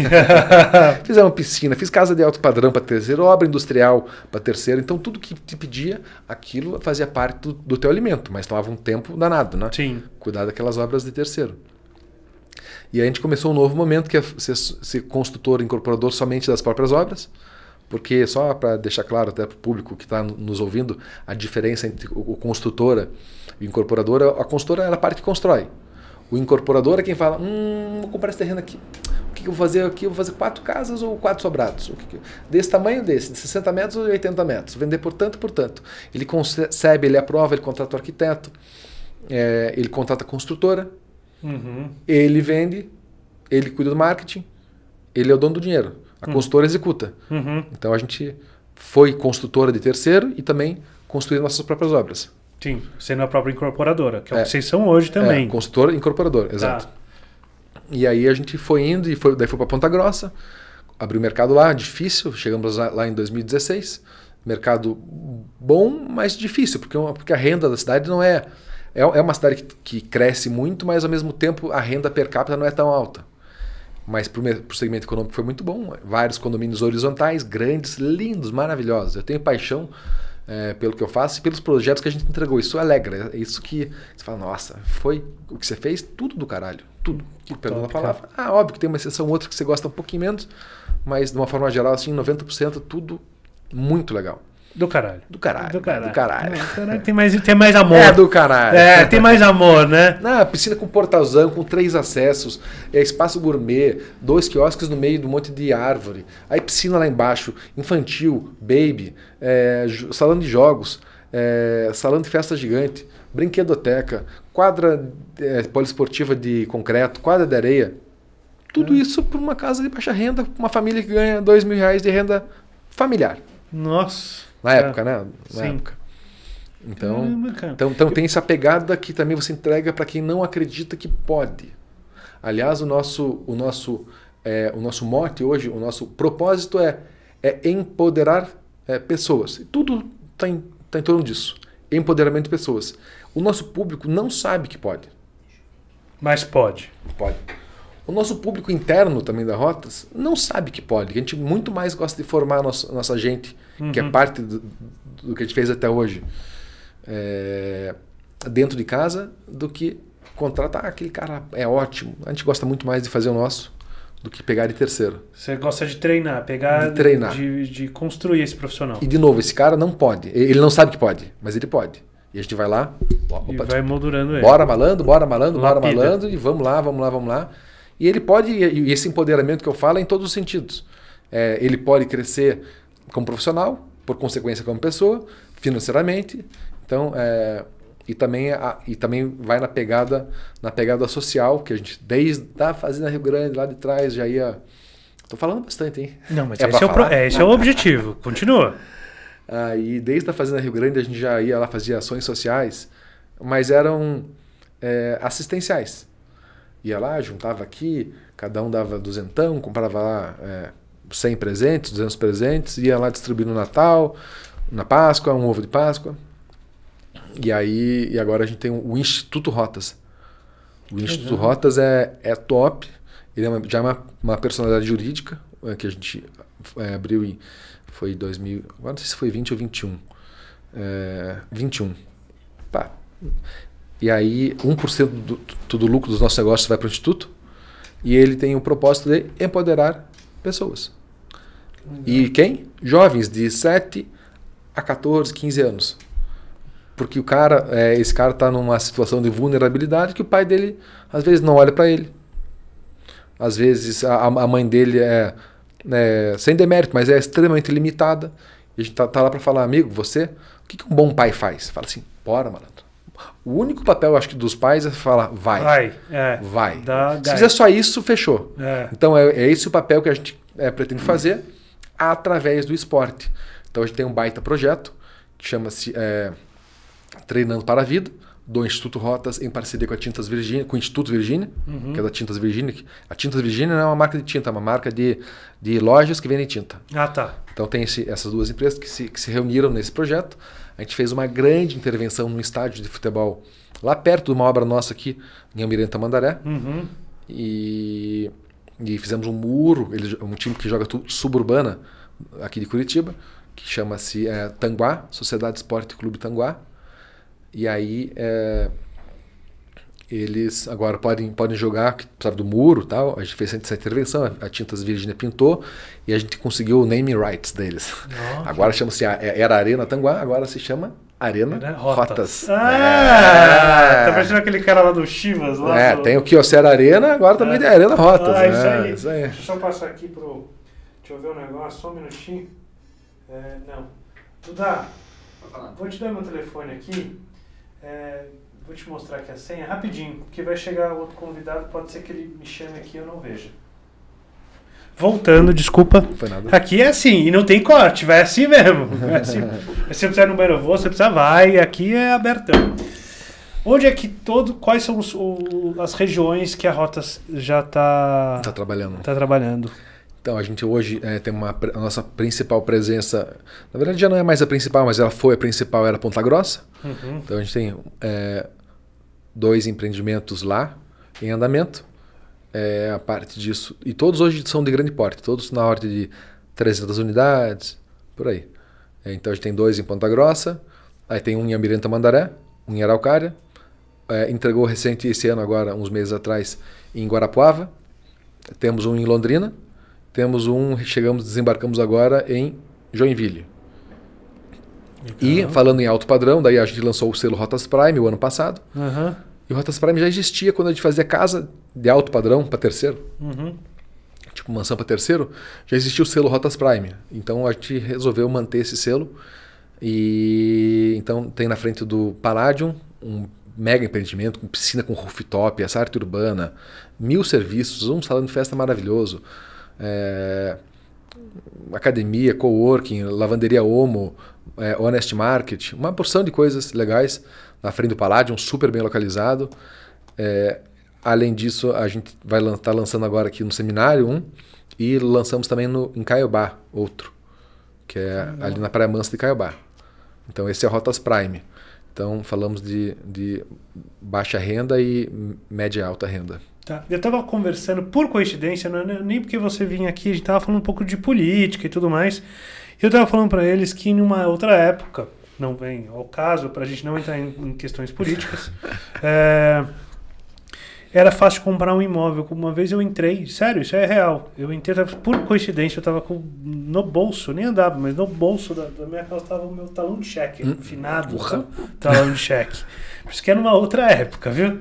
Fizemos piscina, fiz casa de alto padrão para terceiro, obra industrial para terceiro. Então tudo que te pedia, aquilo fazia parte do, do teu alimento, mas tomava um tempo danado, né? Sim. Cuidar daquelas obras de terceiro. E aí a gente começou um novo momento que é ser, ser construtor, incorporador somente das próprias obras porque só para deixar claro até para o público que está nos ouvindo a diferença entre o construtora e o incorporadora, a construtora era é a parte que constrói. O incorporador é quem fala, hum, vou comprar esse terreno aqui. O que, que eu vou fazer aqui? Eu vou fazer quatro casas ou quatro sobrados? O que que... Desse tamanho desse, de 60 metros ou 80 metros. Vender por tanto por tanto. Ele concebe, ele aprova, ele contrata o arquiteto, é, ele contrata a construtora, uhum. ele vende, ele cuida do marketing, ele é o dono do dinheiro. A uhum. executa. Uhum. Então a gente foi construtora de terceiro e também construindo nossas próprias obras. Sim, sendo a própria incorporadora, que é, o que é. vocês são hoje é, também. É, consultora incorporador, tá. exato. Tá. E aí a gente foi indo e foi, daí foi para Ponta Grossa, abriu o mercado lá, difícil, chegamos lá em 2016. Mercado bom, mas difícil, porque, porque a renda da cidade não é. É, é uma cidade que, que cresce muito, mas ao mesmo tempo a renda per capita não é tão alta mas para o segmento econômico foi muito bom. Vários condomínios horizontais, grandes, lindos, maravilhosos. Eu tenho paixão é, pelo que eu faço e pelos projetos que a gente entregou. Isso é alegra, é isso que você fala, nossa, foi o que você fez, tudo do caralho, tudo. Que pegou uma palavra. Cara. Ah, óbvio que tem uma exceção outra que você gosta um pouquinho menos, mas de uma forma geral, assim, 90% tudo muito legal. Do caralho. Do caralho. Do caralho. Do caralho. Então, né, tem, mais, tem mais amor. É do caralho. É, tem mais amor, né? Na piscina com portalzão, com três acessos, é espaço gourmet, dois quiosques no meio de um monte de árvore. Aí piscina lá embaixo, infantil, baby, é, salão de jogos, é, salão de festa gigante, brinquedoteca, quadra é, poliesportiva de concreto, quadra de areia. Tudo é. isso por uma casa de baixa renda, uma família que ganha dois mil reais de renda familiar. Nossa. Na é. época, né? Na Sim. época. Então, é, então, então tem essa pegada que também você entrega para quem não acredita que pode. Aliás, o nosso, o nosso, é, o nosso mote hoje, o nosso propósito é, é empoderar é, pessoas. tudo está em, tá em torno disso. Empoderamento de pessoas. O nosso público não sabe que pode. Mas pode. Pode. O nosso público interno também da Rotas não sabe que pode. A gente muito mais gosta de formar a nossa, a nossa gente uhum. que é uhum. parte do, do, que a gente fez até hoje, é, dentro de casa, do que contratar aquele cara. É ótimo. A gente gosta muito mais de fazer o nosso do que pegar de terceiro. Você gosta de treinar, pegar. De treinar. De, de construir esse profissional. E de novo, esse cara não pode. Ele não sabe que pode, mas ele pode. E a gente vai lá. Opa, e vai moldurando ele. Bora malando, bora malando, Lapida. bora malando. E vamos lá, vamos lá, vamos lá. E ele pode, e esse empoderamento que eu falo é em todos os sentidos. É, ele pode crescer como profissional, por consequência como pessoa, financeiramente. Então, é, e também a, e também vai na pegada na pegada social que a gente desde a tá fazenda Rio Grande lá de trás já ia Tô falando bastante, hein? Não, mas é esse, é o, esse é o, objetivo. Continua. Aí, desde a Fazenda Rio Grande, a gente já ia lá, fazia ações sociais, mas eram é, assistenciais. Ia lá, juntava aqui, cada um dava duzentão, comprava lá é, 100 presentes, 200 presentes, ia lá distribuir no Natal, na Páscoa, um ovo de Páscoa. E aí, e agora a gente tem o Instituto Rotas. O Instituto Legal. Rotas é, é top, ele é uma, já é uma, uma personalidade jurídica, eh, que a gente é, abriu em, foi 2000, agora não sei se foi 20 ou 21. É, 21. Pá. E aí, 1% do, do, do lucro dos nossos negócios vai para o Instituto, e ele tem o propósito de empoderar pessoas. E quem? Jovens de 7 a 14, 15 anos. Porque o cara, é, esse cara está numa situação de vulnerabilidade que o pai dele às vezes não olha para ele. Às vezes a, a mãe dele é, é, sem demérito, mas é extremamente limitada. E a gente tá, tá lá para falar, amigo, você, o que, que um bom pai faz? Fala assim, bora, malandro. O único papel, acho que, dos pais é falar, vai. Vai. É, vai. Se fizer só isso, fechou. É. Então é, é esse o papel que a gente é, pretende fazer através do esporte. Então a gente tem um baita projeto que chama-se é, Treinando para a Vida, do Instituto Rotas em parceria com a Tintas Virgínia, com o Instituto Virgínia, uhum. que é da Tintas Virgínia. A Tintas Virgínia não é uma marca de tinta, é uma marca de, de lojas que vendem tinta. Ah, tá. Então tem esse, essas duas empresas que se, que se reuniram nesse projeto. A gente fez uma grande intervenção num estádio de futebol lá perto de uma obra nossa aqui, em Almirante Mandaré. Uhum. E e fizemos um muro, ele, um time que joga suburbana aqui de Curitiba, que chama-se é, Tanguá, Sociedade Esporte Clube Tanguá. E aí é, eles agora podem, podem jogar, sabe do muro tal. A gente fez essa intervenção, a, a Tintas Virgínia pintou e a gente conseguiu o name rights deles. Nossa. Agora chama-se, é, era Arena Tanguá, agora se chama Arena, Rotas. Rotas. Ah, é. tá parecendo aquele cara lá do Chivas. Lá é, do... tem o Kyocera Arena, agora também é. tem a Arena Rotas. Ah, isso, né? aí. isso aí. Deixa eu só passar aqui pro... Deixa eu ver um negócio, só um minutinho. É, não. Duda, vou te dar meu telefone aqui. É, vou te mostrar aqui a senha rapidinho, porque vai chegar outro convidado, pode ser que ele me chame aqui e eu não veja. Voltando, desculpa. Aqui é assim, e não tem corte, vai assim mesmo. Assim. Se assim. você precisar no banheiro, eu vou, você precisa, vai. Aqui é abertão. Onde é que todo. Quais são os, o, as regiões que a Rota já está. Está trabalhando. Está trabalhando. Então, a gente hoje é, tem uma, a nossa principal presença. Na verdade, já não é mais a principal, mas ela foi a principal, era Ponta Grossa. Uhum. Então, a gente tem é, dois empreendimentos lá em andamento é, a parte disso. E todos hoje são de grande porte, todos na ordem de 300 unidades, por aí. É, então a gente tem dois em Ponta Grossa, aí tem um em Almirante Mandaré, um em Araucária, é, entregou recente esse ano agora, uns meses atrás, em Guarapuava, temos um em Londrina, temos um, chegamos, desembarcamos agora em Joinville. Legal. E falando em alto padrão, daí a gente lançou o selo Rotas Prime o ano passado. Uhum. E o Rotas Prime já existia quando a gente fazia casa de alto padrão para terceiro. Uhum. Tipo, mansão para terceiro, já existia o selo Rotas Prime. Então a gente resolveu manter esse selo. E então tem na frente do Palladium um mega empreendimento com piscina com rooftop, essa arte urbana, mil serviços, um salão de festa maravilhoso, é, academia, coworking, lavanderia Homo, é, eh, Honest Market, uma porção de coisas legais na frente do um super bem localizado. É, além disso, a gente vai estar tá lançando agora aqui no seminário um e lançamos também no, em Caiobá outro, que é ali na Praia Mansa de Caiobá. Então esse é o Rotas Prime. Então falamos de, de baixa renda e média e alta renda. Tá. Eu estava conversando, por coincidência, não, é nem porque você vinha aqui, a gente estava falando um pouco de política e tudo mais. Eu estava falando para eles que em uma outra época, não vem ao caso, para a gente não entrar em, em questões políticas. É, era fácil comprar um imóvel. Uma vez eu entrei, sério, isso é real. Eu entrei, por coincidência, eu estava no bolso, nem andava, mas no bolso da, da minha casa estava o meu talão de cheque, hum? finado talão de cheque. Por isso que era uma outra época, viu?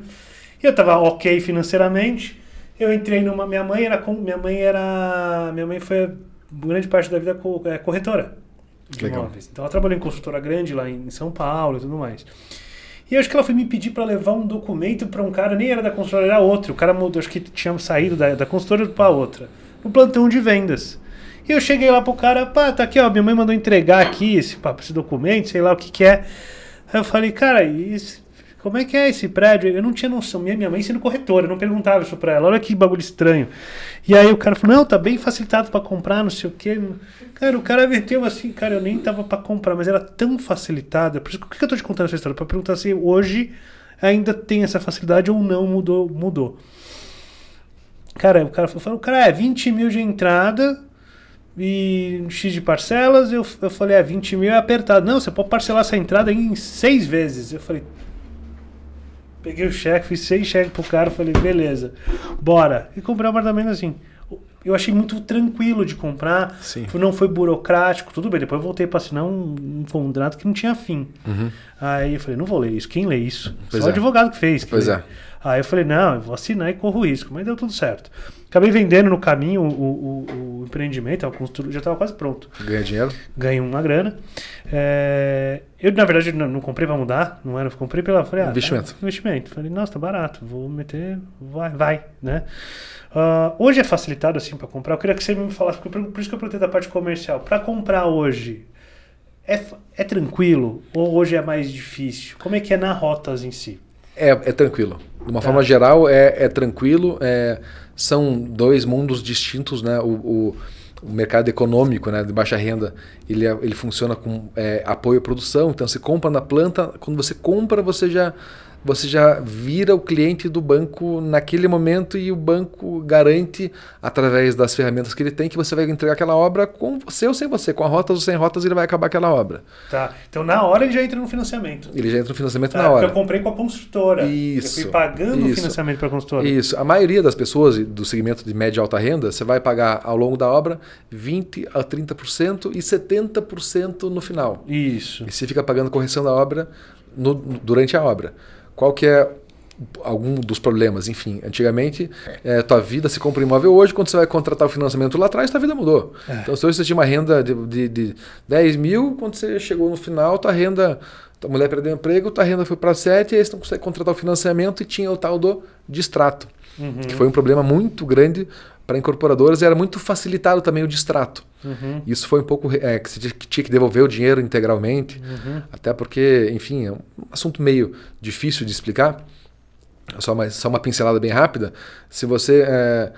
E eu estava ok financeiramente. Eu entrei numa. Minha mãe era. Minha mãe era. Minha mãe foi grande parte da vida é, corretora de Legal. imóveis. Então ela trabalhou em construtora grande lá em São Paulo e tudo mais. E eu acho que ela foi me pedir para levar um documento para um cara, nem era da construtora, era outro. O cara mudou, acho que tinha saído da, da construtora para outra, no plantão de vendas. E eu cheguei lá pro cara, pá, tá aqui, ó, minha mãe mandou entregar aqui esse, pá, esse documento, sei lá o que que é. Aí eu falei, cara, isso como é que é esse prédio? Eu não tinha noção. Minha, minha mãe sendo corretora, eu não perguntava isso pra ela. Olha que bagulho estranho. E aí o cara falou: Não, tá bem facilitado para comprar, não sei o quê. Cara, o cara meteu assim, cara, eu nem tava para comprar, mas era tão facilitada. Por isso, que eu tô te contando essa história? Pra perguntar se hoje ainda tem essa facilidade ou não mudou. mudou. Cara, o cara falou: Cara, é 20 mil de entrada, e X de parcelas. Eu, eu falei, é, 20 mil é apertado. Não, você pode parcelar essa entrada em seis vezes. Eu falei, Peguei o cheque, fiz seis cheques pro cara, falei, beleza, bora. E comprei um apartamento assim. Eu achei muito tranquilo de comprar, Sim. não foi burocrático, tudo bem. Depois eu voltei para assinar um, um, contrato que não tinha fim. Uhum. Aí eu falei, não vou ler isso, quem lê isso? Pois Só é. o advogado que fez. Que pois lê. é. Aí eu falei, não, eu vou assinar e corro risco, mas deu tudo certo. Acabei vendendo no caminho o, o, o empreendimento, constru... já estava quase pronto. Ganha dinheiro? Ganhei uma grana. É... Eu, na verdade, não, não comprei para mudar, não era, eu comprei pela. Falei, ah, tá, investimento. investimento. Falei, nossa, tá barato, vou meter, vai, vai, né? Uh, hoje é facilitado assim para comprar. Eu queria que você me falasse, por isso que eu perguntei da parte comercial. Para comprar hoje, é, é tranquilo ou hoje é mais difícil? Como é que é na rotas em si? É, é tranquilo. De uma tá. forma geral, é, é tranquilo. É, são dois mundos distintos, né? O, o, o mercado econômico, né, de baixa renda, ele, é, ele funciona com é, apoio à produção. Então, você compra na planta, quando você compra, você já você já vira o cliente do banco naquele momento e o banco garante, através das ferramentas que ele tem, que você vai entregar aquela obra com você ou sem você, com a rotas ou sem rotas, ele vai acabar aquela obra. Tá. Então, na hora ele já entra no financiamento. Ele já entra no financiamento tá, na hora. eu comprei com a construtora. Isso. Eu fui pagando isso, o financiamento para a construtora. Isso. A maioria das pessoas do segmento de média e alta renda, você vai pagar ao longo da obra 20% a 30% e 70% no final. Isso. E você fica pagando correção da obra no, durante a obra. Qual que é algum dos problemas? Enfim, antigamente é, tua vida se compra imóvel hoje, quando você vai contratar o financiamento lá atrás, tua vida mudou. É. Então, se hoje você tinha uma renda de, de, de 10 mil, quando você chegou no final, tua renda a mulher perdeu emprego, tua renda foi para 7, aí você não consegue contratar o financiamento e tinha o tal do distrato, uhum. que foi um problema muito grande para incorporadoras e era muito facilitado também o distrato. Uhum. Isso foi um pouco é, que você tinha que devolver o dinheiro integralmente, uhum. até porque, enfim, é um assunto meio difícil de explicar. Só uma, só uma pincelada bem rápida. Se você é,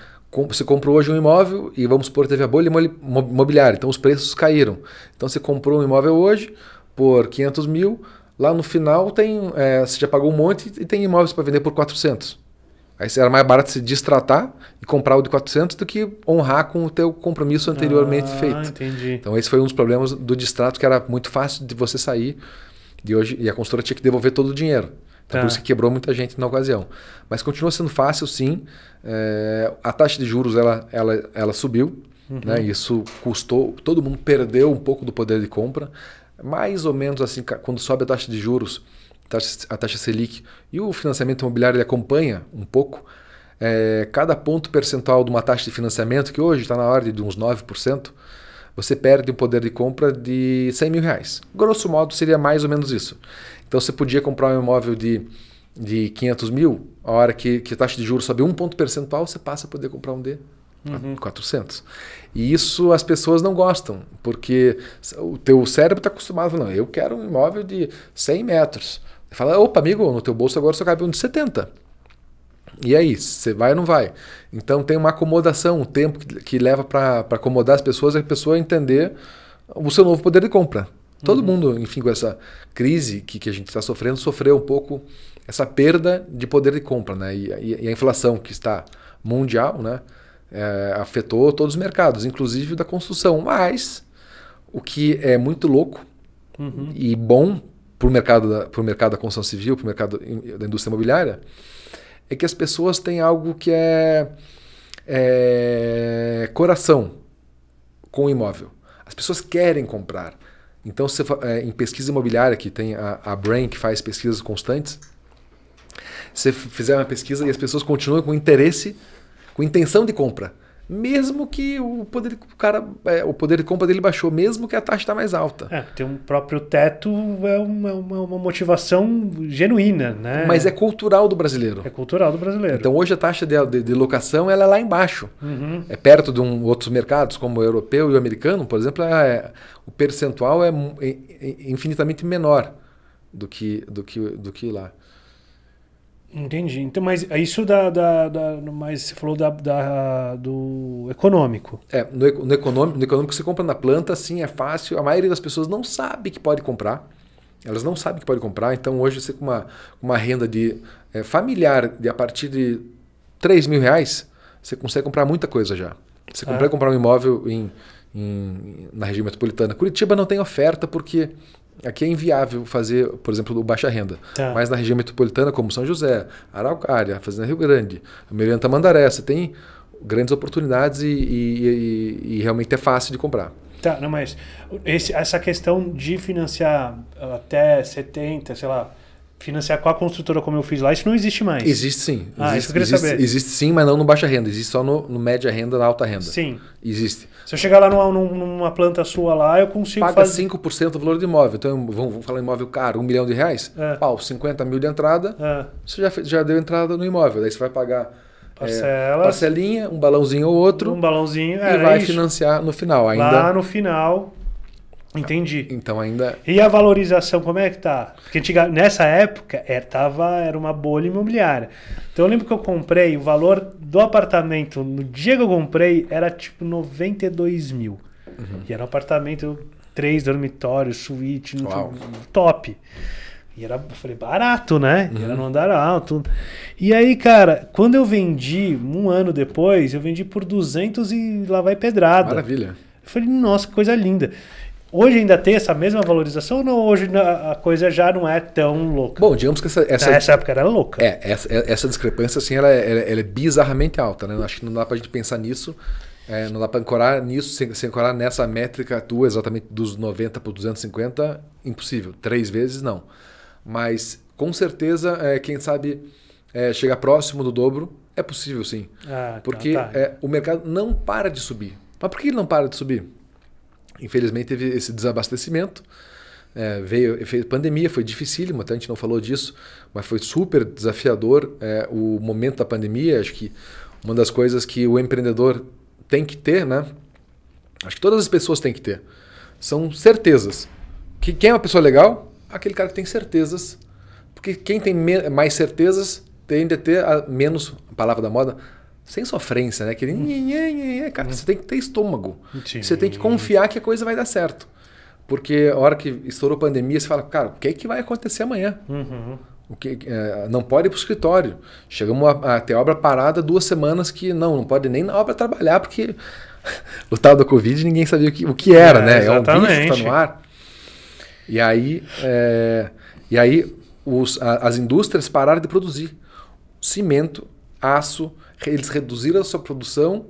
você comprou hoje um imóvel e vamos supor teve a bolha imobiliária, então os preços caíram. Então você comprou um imóvel hoje por 500 mil, lá no final tem é, você já pagou um monte e tem imóveis para vender por 400. Aí era mais barato se distratar e comprar o de 400 do que honrar com o teu compromisso anteriormente ah, feito. Entendi. Então esse foi um dos problemas do distrato que era muito fácil de você sair de hoje e a consultora tinha que devolver todo o dinheiro. Então, tá. Por isso que quebrou muita gente na ocasião. Mas continua sendo fácil, sim. É, a taxa de juros ela, ela, ela subiu. Uhum. Né? Isso custou, todo mundo perdeu um pouco do poder de compra. Mais ou menos assim, quando sobe a taxa de juros, taxa, a taxa Selic e o financiamento imobiliário ele acompanha um pouco. É, cada ponto percentual de uma taxa de financiamento, que hoje está na ordem de uns 9%, você perde um poder de compra de 100 mil reais. Grosso modo, seria mais ou menos isso. Então, você podia comprar um imóvel de, de 500 mil, a hora que, que a taxa de juros sobe um ponto percentual, você passa a poder comprar um de uhum. 400. E isso as pessoas não gostam, porque o teu cérebro está acostumado, não, eu quero um imóvel de 100 metros. Fala, opa, amigo, no teu bolso agora só cabe um de 70. E aí, você vai ou não vai? Então tem uma acomodação, um tempo que, que leva para acomodar as pessoas é a pessoa entender o seu novo poder de compra. Todo uhum. mundo, enfim, com essa crise que, que a gente está sofrendo, sofreu um pouco essa perda de poder de compra, né? E, e, e a inflação que está mundial, né? É, afetou todos os mercados, inclusive da construção. Mas o que é muito louco uhum. e bom para o mercado, da, o mercado da construção civil, para o mercado da indústria imobiliária, é que as pessoas têm algo que é, é coração com o imóvel. As pessoas querem comprar. Então, você, é, em pesquisa imobiliária, que tem a, a Brain, que faz pesquisas constantes, você fizer uma pesquisa e as pessoas continuam com interesse, com intenção de compra mesmo que o poder o cara é, o poder de compra dele baixou, mesmo que a taxa está mais alta. É, ter um próprio teto é uma, uma, uma, motivação genuína, né? Mas é cultural do brasileiro. É cultural do brasileiro. Então hoje a taxa de, de, de locação ela é lá embaixo. Uhum. É perto de um, outros mercados, como o europeu e o americano, por exemplo, é, o percentual é, é, é infinitamente menor do que, do que, do que lá. Entendi. Então, mas é isso da, da, da mas você falou da, da, do econômico. É, no, no, econômico, no econômico você compra na planta, sim, é fácil. A maioria das pessoas não sabe que pode comprar. Elas não sabem que pode comprar. Então hoje você com uma, uma renda de é, familiar de a partir de 3 mil reais, você consegue comprar muita coisa já. Você ah. consegue comprar um imóvel em, em, na região metropolitana. Curitiba não tem oferta porque Aqui é inviável fazer, por exemplo, o baixa renda. Tá. Mas na região metropolitana, como São José, Araucária, Fazenda Rio Grande, Merian Tamandaré, você tem grandes oportunidades e, e, e, e, realmente é fácil de comprar. Tá, não, mas esse, essa questão de financiar até 70, sei lá, financiar com a construtora como eu fiz lá, isso não existe mais. Existe sim. Ah, existe, isso eu queria existe, saber. Existe sim, mas não no baixa renda. Existe só no, no média renda, na alta renda. Sim. Existe. Se eu chegar lá numa, numa planta sua lá, eu consigo Paga fazer... 5% do valor do imóvel. Então, vamos, falar imóvel caro, um milhão de reais. É. Pau, 50 mil de entrada, é. você já, já deu entrada no imóvel. Daí você vai pagar... É, parcelinha, um balãozinho ou outro. Um balãozinho, é, E vai é financiar no final. Ainda, lá no final. Entendi. Então ainda. E a valorização, como é que tá? Porque nessa época é, tava, era uma bolha imobiliária. Então eu lembro que eu comprei, o valor do apartamento, no dia que eu comprei, era tipo 92 mil. Uhum. E era um apartamento, três dormitórios, suíte, Uau. top. E era, eu falei, barato, né? Uhum. E era uhum. no andar alto. E aí, cara, quando eu vendi, um ano depois, eu vendi por 200 e lá vai pedrada. Maravilha. Eu falei, nossa, que coisa linda. Hoje ainda tem essa mesma valorização ou não? Hoje a coisa já não é tão louca? Bom, digamos que essa... Essa, época era louca. É, essa, essa discrepância, assim, ela é, ela é bizarramente alta, né? Acho que não dá pra gente pensar nisso. É, não dá para ancorar nisso, sem, sem, ancorar nessa métrica tua, exatamente dos 90 para 250, impossível. Três vezes, não. Mas, com certeza, é, quem sabe é, chegar próximo do dobro, é possível sim. Ah, tá, Porque tá, tá. o mercado não para de subir. Mas por que ele não para de subir? Infelizmente teve esse desabastecimento. É, veio, veio pandemia, foi dificílimo, até a gente não falou disso, mas foi super desafiador é, o momento da pandemia. Acho que uma das coisas que o empreendedor tem que ter, né? Acho que todas as pessoas têm que ter. São certezas. Que quem é uma pessoa legal? Aquele cara que tem certezas. Porque quem tem mais certezas tende a ter a menos, a palavra da moda, sem sofrência, né? Aquele. Hum. Cara, você tem que ter estômago. Sim. Você tem que confiar que a coisa vai dar certo. Porque a hora que estourou a pandemia, você fala, cara, o que, é que vai acontecer amanhã? Uhum. O que, é, não pode ir para o escritório. Chegamos a, a, ter obra parada duas semanas que não, não pode nem na obra trabalhar, porque o tal da Covid ninguém sabia o que, o que é, era, é, né? Exatamente. É um bicho que está no ar. E aí, é, e aí os, a, as indústrias pararam de produzir. Cimento, aço, eles reduziram a sua produção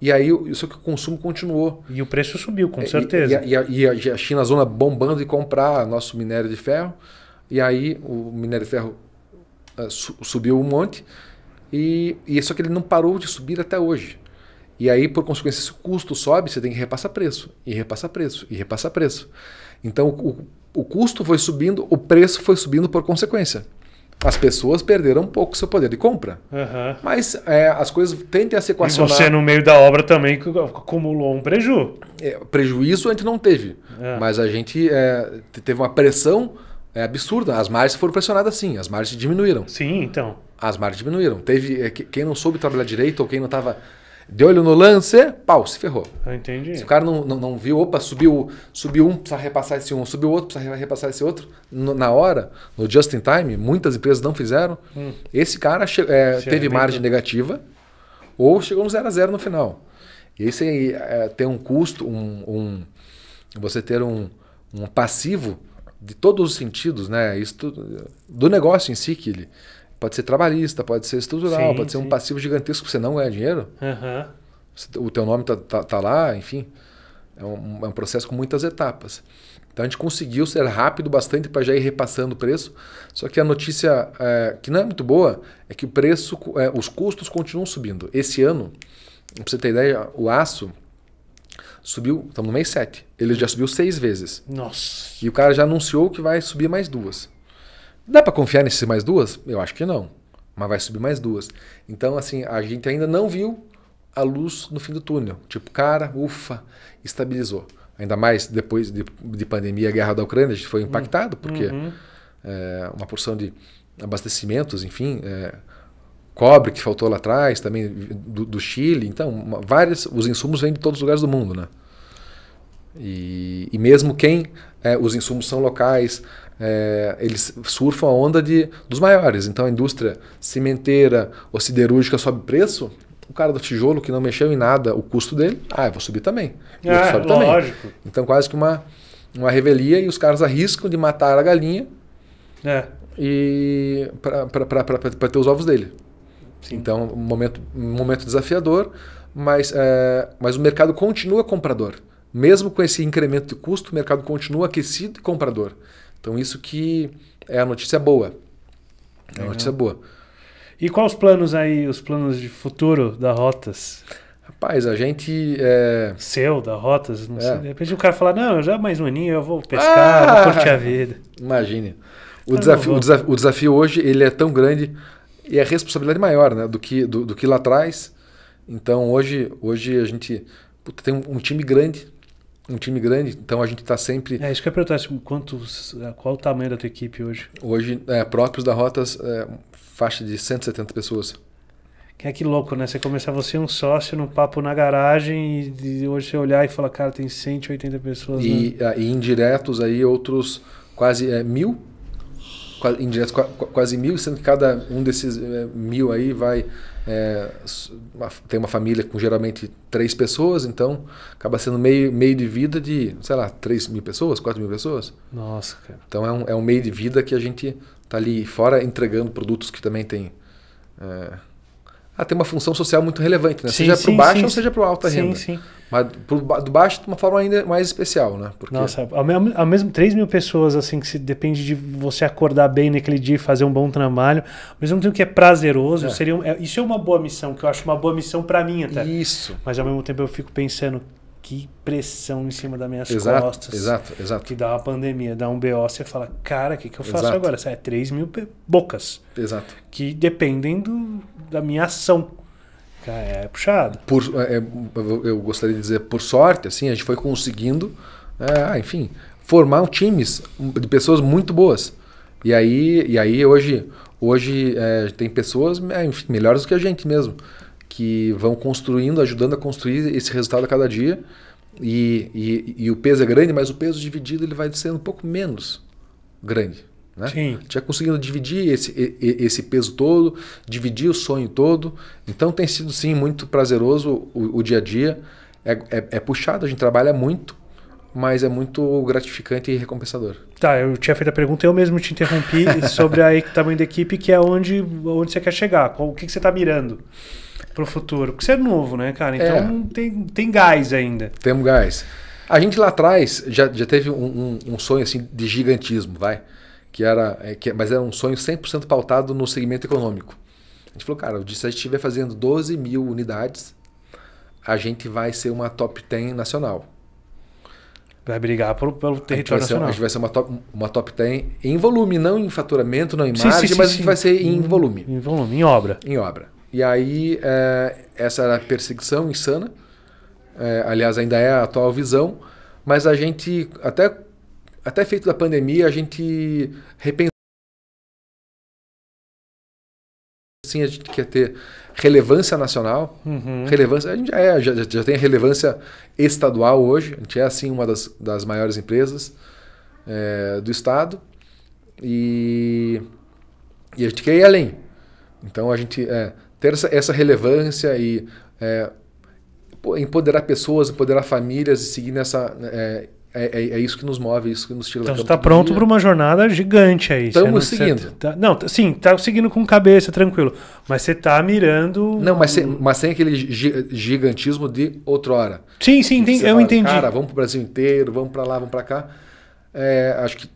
e aí só que o consumo continuou. E o preço subiu, com é, certeza. E, e, a, e, a, e a, China a zona bombando e comprar nosso minério de ferro. E aí o minério de ferro uh, su, subiu um monte. E, e só que ele não parou de subir até hoje. E aí, por consequência, se o custo sobe, você tem que repassar preço, e repassar preço, e repassar preço. Então, o, o custo foi subindo, o preço foi subindo por consequência as pessoas perderam um pouco seu poder de compra. Uhum. Mas é, as coisas tendem a se equacionar. E você, no meio da obra, também acumulou um prejuízo. É, prejuízo a gente não teve, é. mas a gente é, teve uma pressão é, absurda. As margens foram pressionadas sim, as margens diminuíram. Sim, então. As margens diminuíram. Teve é, quem não soube trabalhar direito ou quem não estava de olho no lance, pau, se ferrou. Eu entendi. Se o cara não, não, não, viu, opa, subiu, subiu um, precisa repassar esse um, subiu outro, precisa repassar esse outro. No, na hora, no just in time, muitas empresas não fizeram. Hum. Esse cara é, teve margem negativa ou chegou no 0 a 0 no final. E isso aí é, tem um custo, um, um você ter um, um passivo de todos os sentidos, né? Isso do negócio em si que ele Pode ser trabalhista, pode ser estrutural, sim, pode ser um passivo gigantesco que você não ganha dinheiro. Uhum. O teu nome está tá, tá lá, enfim. É um, é um, processo com muitas etapas. Então a gente conseguiu ser rápido bastante para já ir repassando o preço. Só que a notícia é, que não é muito boa é que o preço, é, os custos continuam subindo. Esse ano, para você ter ideia, o aço subiu, estamos no mês 7, ele já subiu seis vezes. Nossa! E o cara já anunciou que vai subir mais duas. Dá para confiar nesses mais duas? Eu acho que não. Mas vai subir mais duas. Então, assim, a gente ainda não viu a luz no fim do túnel. Tipo, cara, ufa, estabilizou. Ainda mais depois de, de pandemia, a guerra da Ucrânia, a gente foi impactado, porque uhum. é, uma porção de abastecimentos, enfim, é, cobre que faltou lá atrás, também do, do Chile. Então, uma, várias, os insumos vêm de todos os lugares do mundo, né? E, e mesmo quem é, os insumos são locais, é, eles surfam a onda de, dos maiores. Então a indústria cimenteira ou siderúrgica sobe preço, o cara do tijolo que não mexeu em nada, o custo dele, ah, eu vou subir também. E ah, sobe lógico. Então quase que uma, uma revelia e os caras arriscam de matar a galinha é. e para ter os ovos dele. Sim. Então, um momento, um momento desafiador, mas, é, mas o mercado continua comprador. Mesmo com esse incremento de custo, o mercado continua aquecido e comprador. Então isso que é a notícia boa. É a notícia boa. E quais os planos aí, os planos de futuro da Rotas? Rapaz, a gente. É... Seu, da Rotas, não é. sei. De repente o cara fala: não, já mais um aninho, eu vou pescar, ah, vou curtir a vida. Imagine. O, desafio, o, desafio, o desafio hoje ele é tão grande e a responsabilidade maior né, do, que, do, do que lá atrás. Então hoje, hoje a gente puta, tem um, um time grande um time grande, então a gente está sempre. É isso que eu perguntar, quantos, qual o tamanho da tua equipe hoje? Hoje, é, próprios da Rotas, é, faixa de 170 pessoas. Que é que louco, né? Você começar você um sócio num papo na garagem e hoje você olhar e falar, cara, tem 180 pessoas. E, né? Ah, e indiretos aí outros quase é, mil indiretos quase mil, sendo que cada um desses eh, mil aí vai é, tem uma família com geralmente três pessoas, então acaba sendo meio, meio de vida de, sei lá, três mil pessoas, quatro mil pessoas. Nossa, cara. Então é um, é um meio de vida que a gente tá ali fora entregando produtos que também tem é, ela tem uma função social muito relevante, né? Sim, seja para o baixo sim, ou seja para o alta renda. Sim, sim. Mas pro, do baixo de uma forma ainda mais especial, né? Porque... Nossa, ao mesmo, ao mesmo 3 mil pessoas, assim, que se, depende de você acordar bem naquele dia e fazer um bom trabalho, ao mesmo tempo que é prazeroso, é. Seria, um, é, isso é uma boa missão, que eu acho uma boa missão para mim até. Isso. Mas ao mesmo tempo eu fico pensando, que pressão em cima das minhas exato, costas. Exato, exato. Que dá uma pandemia, dá um BO, você fala, cara, o que, que eu faço exato. agora? Isso é 3 mil bocas. Exato. Que dependem do, da minha ação. é puxado. Por, é, é eu gostaria de dizer, por sorte, assim, a gente foi conseguindo, é, ah, enfim, formar times de pessoas muito boas. E aí, e aí hoje, hoje é, tem pessoas é, enfim, melhores do que a gente mesmo que vão construindo, ajudando a construir esse resultado a cada dia. E, e, e o peso é grande, mas o peso dividido ele vai sendo um pouco menos grande. Né? Sim. vai conseguindo dividir esse, esse peso todo, dividir o sonho todo. Então tem sido sim muito prazeroso o, o dia a dia. É, é, é, puxado, a gente trabalha muito, mas é muito gratificante e recompensador. Tá, eu tinha feito a pergunta, eu mesmo te interrompi sobre o tamanho da equipe, que é onde, onde você quer chegar, qual, o que, que você está mirando pro futuro? Porque você é novo, né, cara? Então é. tem, tem gás ainda. Temos gás. A gente lá atrás já, já teve um, um, um sonho assim de gigantismo, vai. Que era, é, que, mas era um sonho 100% pautado no segmento econômico. A gente falou, cara, se a gente estiver fazendo 12 mil unidades, a gente vai ser uma top 10 nacional. Vai brigar pelo, pelo território a nacional. Ser, a gente vai ser uma top, uma top 10 em volume, não em faturamento, não em margem, sim, sim, mas sim, a gente vai ser em, em volume. Em volume, em obra. Em obra. E aí, é, essa era a perseguição insana. É, aliás, ainda é a atual visão. Mas a gente, até, até feito da pandemia, a gente repensou. Sim, a gente quer ter relevância nacional, uhum. relevância. A gente é, já, é, já, já tem relevância estadual hoje. A gente é, assim, uma das, das maiores empresas é, do Estado. E, e a gente quer ir além. Então, a gente. É, ter essa, essa relevância e é, empoderar pessoas, empoderar famílias e seguir nessa. Né, é, é, é, é isso que nos move, é isso que nos tira então, da Então você está pronto para uma jornada gigante aí. Estamos seguindo. Cê, tá, não, sim, está seguindo com cabeça, tranquilo. Mas você está mirando. Não, mas, cê, mas sem aquele gigantismo de outrora. Sim, sim, eu fala, entendi. Cara, vamos para o Brasil inteiro, vamos para lá, vamos para cá. É, acho que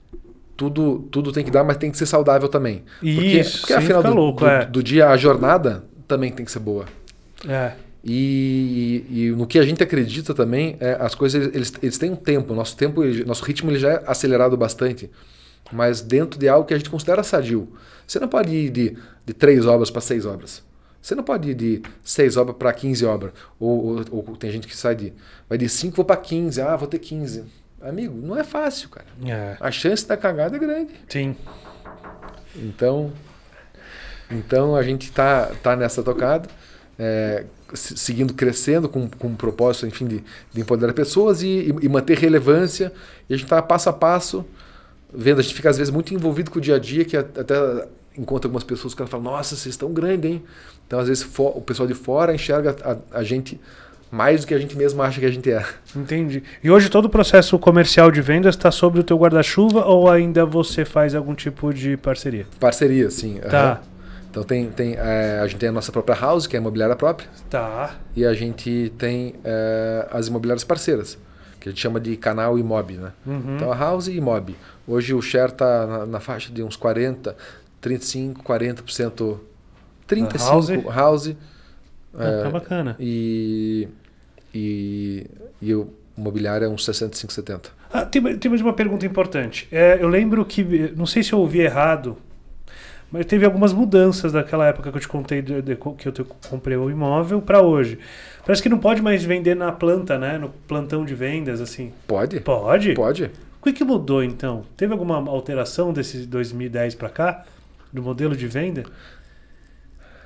tudo, tudo tem que dar, mas tem que ser saudável também. Isso, porque, porque afinal do, louco, do, é. do dia, a jornada também tem que ser boa. É. E, e, e, no que a gente acredita também, é, as coisas eles, eles têm um tempo. Nosso tempo, ele, nosso ritmo ele já é acelerado bastante, mas dentro de algo que a gente considera sadio. Você não pode ir de, de três obras para seis obras. Você não pode ir de seis obras para quinze obras. Ou, ou, ou, tem gente que sai de vai de cinco vou para quinze. Ah, vou ter quinze. Amigo, não é fácil, cara. É. A chance da cagada é grande. Sim. Então, então a gente está tá nessa tocada, é, seguindo crescendo com, com um propósito, enfim, de, de empoderar pessoas e, e, manter relevância. E a gente está passo a passo vendo, a gente fica às vezes muito envolvido com o dia a dia, que até encontra algumas pessoas que ela fala, nossa, vocês estão grandes, hein? Então às vezes o pessoal de fora enxerga a, a gente mais do que a gente mesmo acha que a gente é. Entendi. E hoje todo o processo comercial de vendas está sobre o teu guarda-chuva ou ainda você faz algum tipo de parceria? Parceria, sim. Tá. Uhum. Então tem, tem, é, a gente tem a nossa própria house, que é a imobiliária própria. Tá. E a gente tem é, as imobiliárias parceiras, que a gente chama de canal Imob, né? Uhum. Então a house e Imob. Hoje o share está na, na, faixa de uns 40, 35, 40%, 35% a house. house é, tá eh, bacana. E, e, e o imobiliário é uns 65, 70. Ah, tem, tem mais uma pergunta importante. É, eu lembro que, não sei se eu ouvi errado, mas teve algumas mudanças daquela época que eu te contei de, de, que eu te, comprei o imóvel para hoje. Parece que não pode mais vender na planta, né? No plantão de vendas, assim. Pode? Pode. Pode. O que, que mudou então? Teve alguma alteração desse 2010 para cá? Do modelo de venda?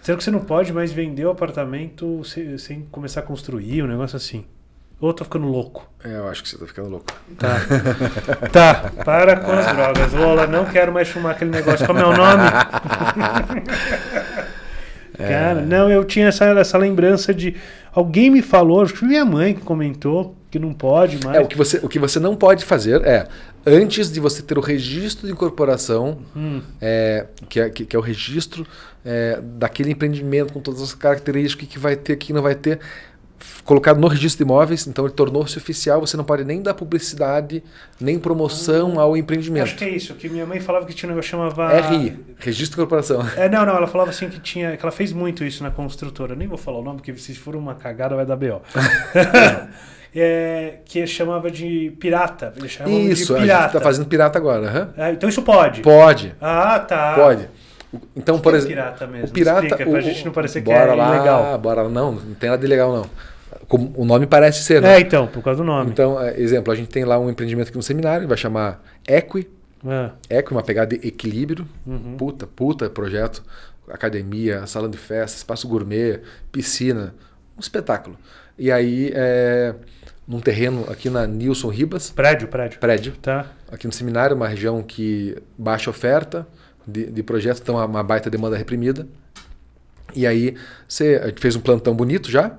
Será que você não pode mais vender o apartamento sem, sem começar a construir, um negócio assim? Ou eu tá tô ficando louco? É, eu acho que você tá ficando louco. Tá. tá, para com as drogas. Lola, não quero mais fumar aquele negócio. com é o nome? é. Cara, não, eu tinha essa, essa lembrança de. Alguém me falou, acho que minha mãe que comentou que não pode é, mais. É, o que você, o que você não pode fazer é, antes de você ter o registro de incorporação, hum. é, que, é, que, que, é o registro é, daquele empreendimento com todas as características que vai ter, que não vai ter, colocado no registro de imóveis, então ele tornou-se oficial, você não pode nem dar publicidade, nem promoção hum. ao empreendimento. Acho que é isso, que minha mãe falava que tinha um negócio chamava... RI, Registro de Corporação. É, não, não, ela falava assim que tinha, que ela fez muito isso na construtora, nem vou falar o nome, porque se for uma cagada vai dar B.O. É, que chamava de pirata. Eles chamam isso, de pirata. a gente tá fazendo pirata agora. Uhum. É, então isso pode? Pode. Ah, tá. Pode. Então, por exemplo. É pirata mesmo. O pirata. Explica, o, pra gente não parecer que é lá, ilegal. Bora lá, não, não tem nada de legal, não. Como o nome parece ser, né? É, então, por causa do nome. Então, é, exemplo, a gente tem lá um empreendimento aqui no seminário, vai chamar Equi. É. Equi, uma pegada de equilíbrio. Uhum. Puta, puta projeto. Academia, sala de festa, espaço gourmet, piscina. Um espetáculo. E aí, é, num terreno aqui na Nilson Ribas. Prédio, prédio. Prédio. Tá. Aqui no seminário, uma região que baixa oferta de, de projetos, então uma baita demanda reprimida. E aí você fez um plantão bonito já,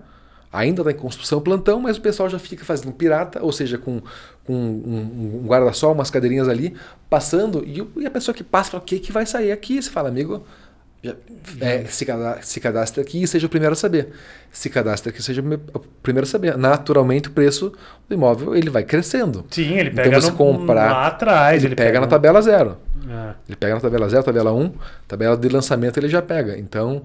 ainda está em construção o plantão, mas o pessoal já fica fazendo pirata, ou seja, com, com um, um guarda-sol, umas cadeirinhas ali, passando, e, e, a pessoa que passa fala, o que, que vai sair aqui? Você fala, amigo, já, é, se, cadastra, se, cadastra, aqui e seja o primeiro a saber. Se cadastra aqui, seja o primeiro a saber. Naturalmente, o preço do imóvel ele vai crescendo. Sim, ele então, pega então, você no, comprar, lá atrás. Ele, ele pega, pega, na tabela zero. É. Ele pega na tabela zero, tabela 1, um, tabela de lançamento ele já pega. Então,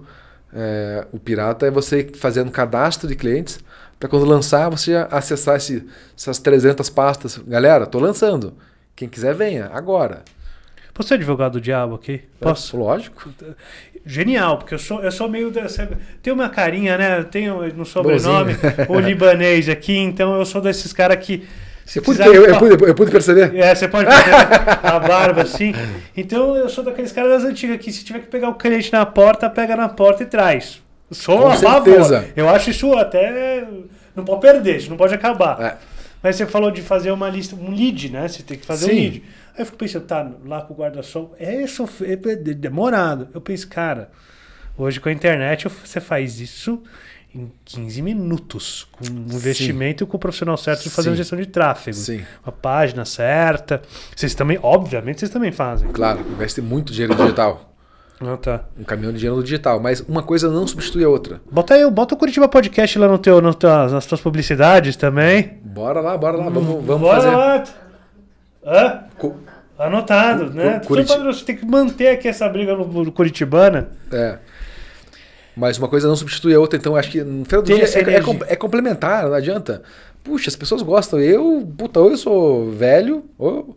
é, o pirata é você fazendo cadastro de clientes para quando lançar você acessar esse, essas 300 pastas. Galera, estou lançando. Quem quiser, venha agora. Posso ser advogado do diabo aqui? É, Posso? É, lógico. Genial, porque eu sou, eu sou meio. Dessa, tenho uma carinha, né? Tenho um sobrenome, o libanês aqui, então eu sou desses caras que. Você pude, eu, eu, pude, eu, pude, perceber? É, você pode perceber a barba assim. Então eu sou daqueles caras das antigas que se tiver que pegar o cliente na porta, pega na porta e traz. Sou Com a certeza. favor. Eu acho isso até. Não pode perder, isso não pode acabar. É. Mas você falou de fazer uma lista, um lead, né? Você tem que fazer Sim. um lead. Aí eu fico pensando, tá lá com o guarda-sol, é, é demorado. Eu penso, cara, hoje com a internet você faz isso em 15 minutos, com um investimento Sim. com o profissional certo de fazer uma gestão de tráfego. Sim. Uma página certa. Vocês também, obviamente, vocês também fazem. Claro, investe muito dinheiro digital. Ah, tá. Um caminhão de dinheiro digital, mas uma coisa não substitui a outra. Bota aí, bota o Curitiba Podcast lá no teu, no teu, nas tuas publicidades também. Bora lá, bora lá, vamos, vamos bora fazer. Lá. Hã? Co... Anotado, né? Curiti... Tudo tem que manter aqui essa briga no, no Curitibana. É. Mas uma coisa é não substitui a outra, então acho que no final do dia é, é, é, complementar, não adianta. Puxa, as pessoas gostam. Eu, puta, ou eu sou velho, ou,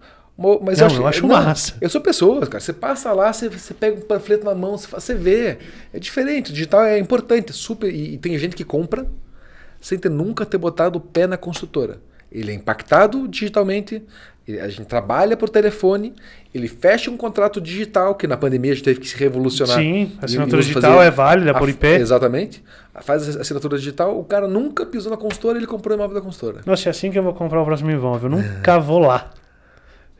mas não, eu acho, eu acho não, massa. Eu sou pessoa, cara. Você passa lá, você, você pega um panfleto na mão, você, você vê. É diferente. O digital é importante, é super. E, e, tem gente que compra sem ter nunca ter botado o pé na construtora. Ele é impactado digitalmente, a gente trabalha por telefone, ele fecha um contrato digital, que na pandemia a gente teve que se revolucionar. Sim, assinatura digital é válida por IP. Exatamente. Faz a assinatura digital, o cara nunca pisou na consultora, ele comprou o imóvel da consultora. Nossa, é assim que eu vou comprar o próximo imóvel. Eu nunca vou lá.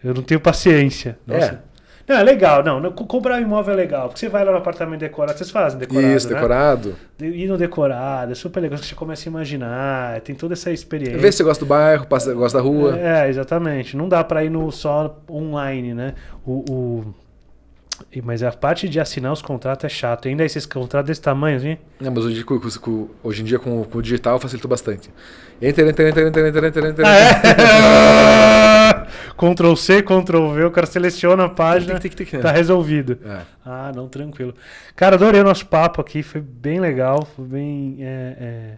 Eu não tenho paciência. É. Nossa. É. Não, é legal, não. não comprar um imóvel é legal. Porque você vai lá no apartamento decorado, vocês fazem decorado. Isso, né? decorado. Ir no decorado, é super legal. Você começa a imaginar, tem toda essa experiência. Vê se você gosta do bairro, passa, gosta da rua. É, exatamente. Não dá para ir no só online, né? o, o... Mas a parte de assinar os contratos é chato. E ainda esses contratos desse tamanho, assim? Não, mas hoje, com, com, hoje em dia com, com o digital facilita bastante. Entra, entra, entra, entra, entra, entra, entra. Ah, é? Ctrl C, Ctrl V, o cara seleciona a página, tic, tic, tic, tá resolvido. É. Ah, não, tranquilo. Cara, adorei o nosso papo aqui, foi bem legal, foi bem... É, é...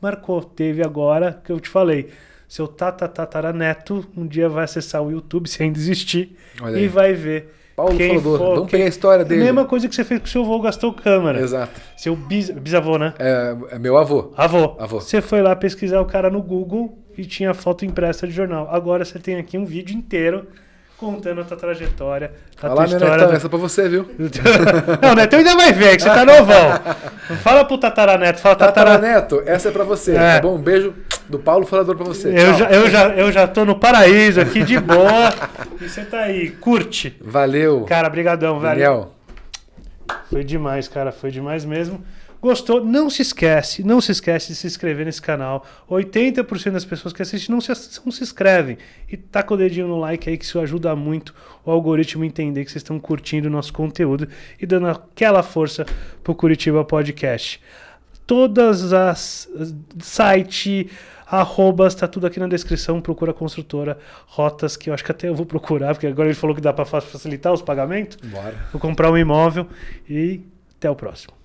Marcou, teve agora, que eu te falei. Seu neto, um dia vai acessar o YouTube, se ainda existir, e vai ver... Paulo quem for, vamos quem... pegar a história dele. Mesma coisa que você fez com seu avô, gastou câmera. Exato. Seu bis... bisavô, né? É, é meu avô. Avô. Avô. Você foi lá pesquisar o cara no Google, e tinha foto impressa de jornal. Agora você tem aqui um vídeo inteiro contando a tua trajetória, a tua história. Netão, Essa é pra você, viu? não, Netão ainda vai ver, que você tá novão. Fala pro Tataraneto, fala Tataraneto. Tatara... essa é pra você, tá é. tá bom? Um beijo do Paulo Falador pra você. Eu já, eu, já, eu já tô no paraíso aqui de boa. e você tá aí, curte. Valeu. Cara, brigadão, velho. Daniel. Foi demais, cara, foi demais mesmo. Gostou? Não se esquece, não se esquece de se inscrever nesse canal. 80% das pessoas que assistem não se, não se inscrevem. E taca o dedinho no like aí que isso ajuda muito o algoritmo entender que vocês estão curtindo o nosso conteúdo e dando aquela força pro Curitiba Podcast. Todas as site, arrobas, tá tudo aqui na descrição. Procura a construtora, rotas, que eu acho que até eu vou procurar, porque agora ele falou que dá para facilitar os pagamentos. Bora. Vou comprar um imóvel e até o próximo.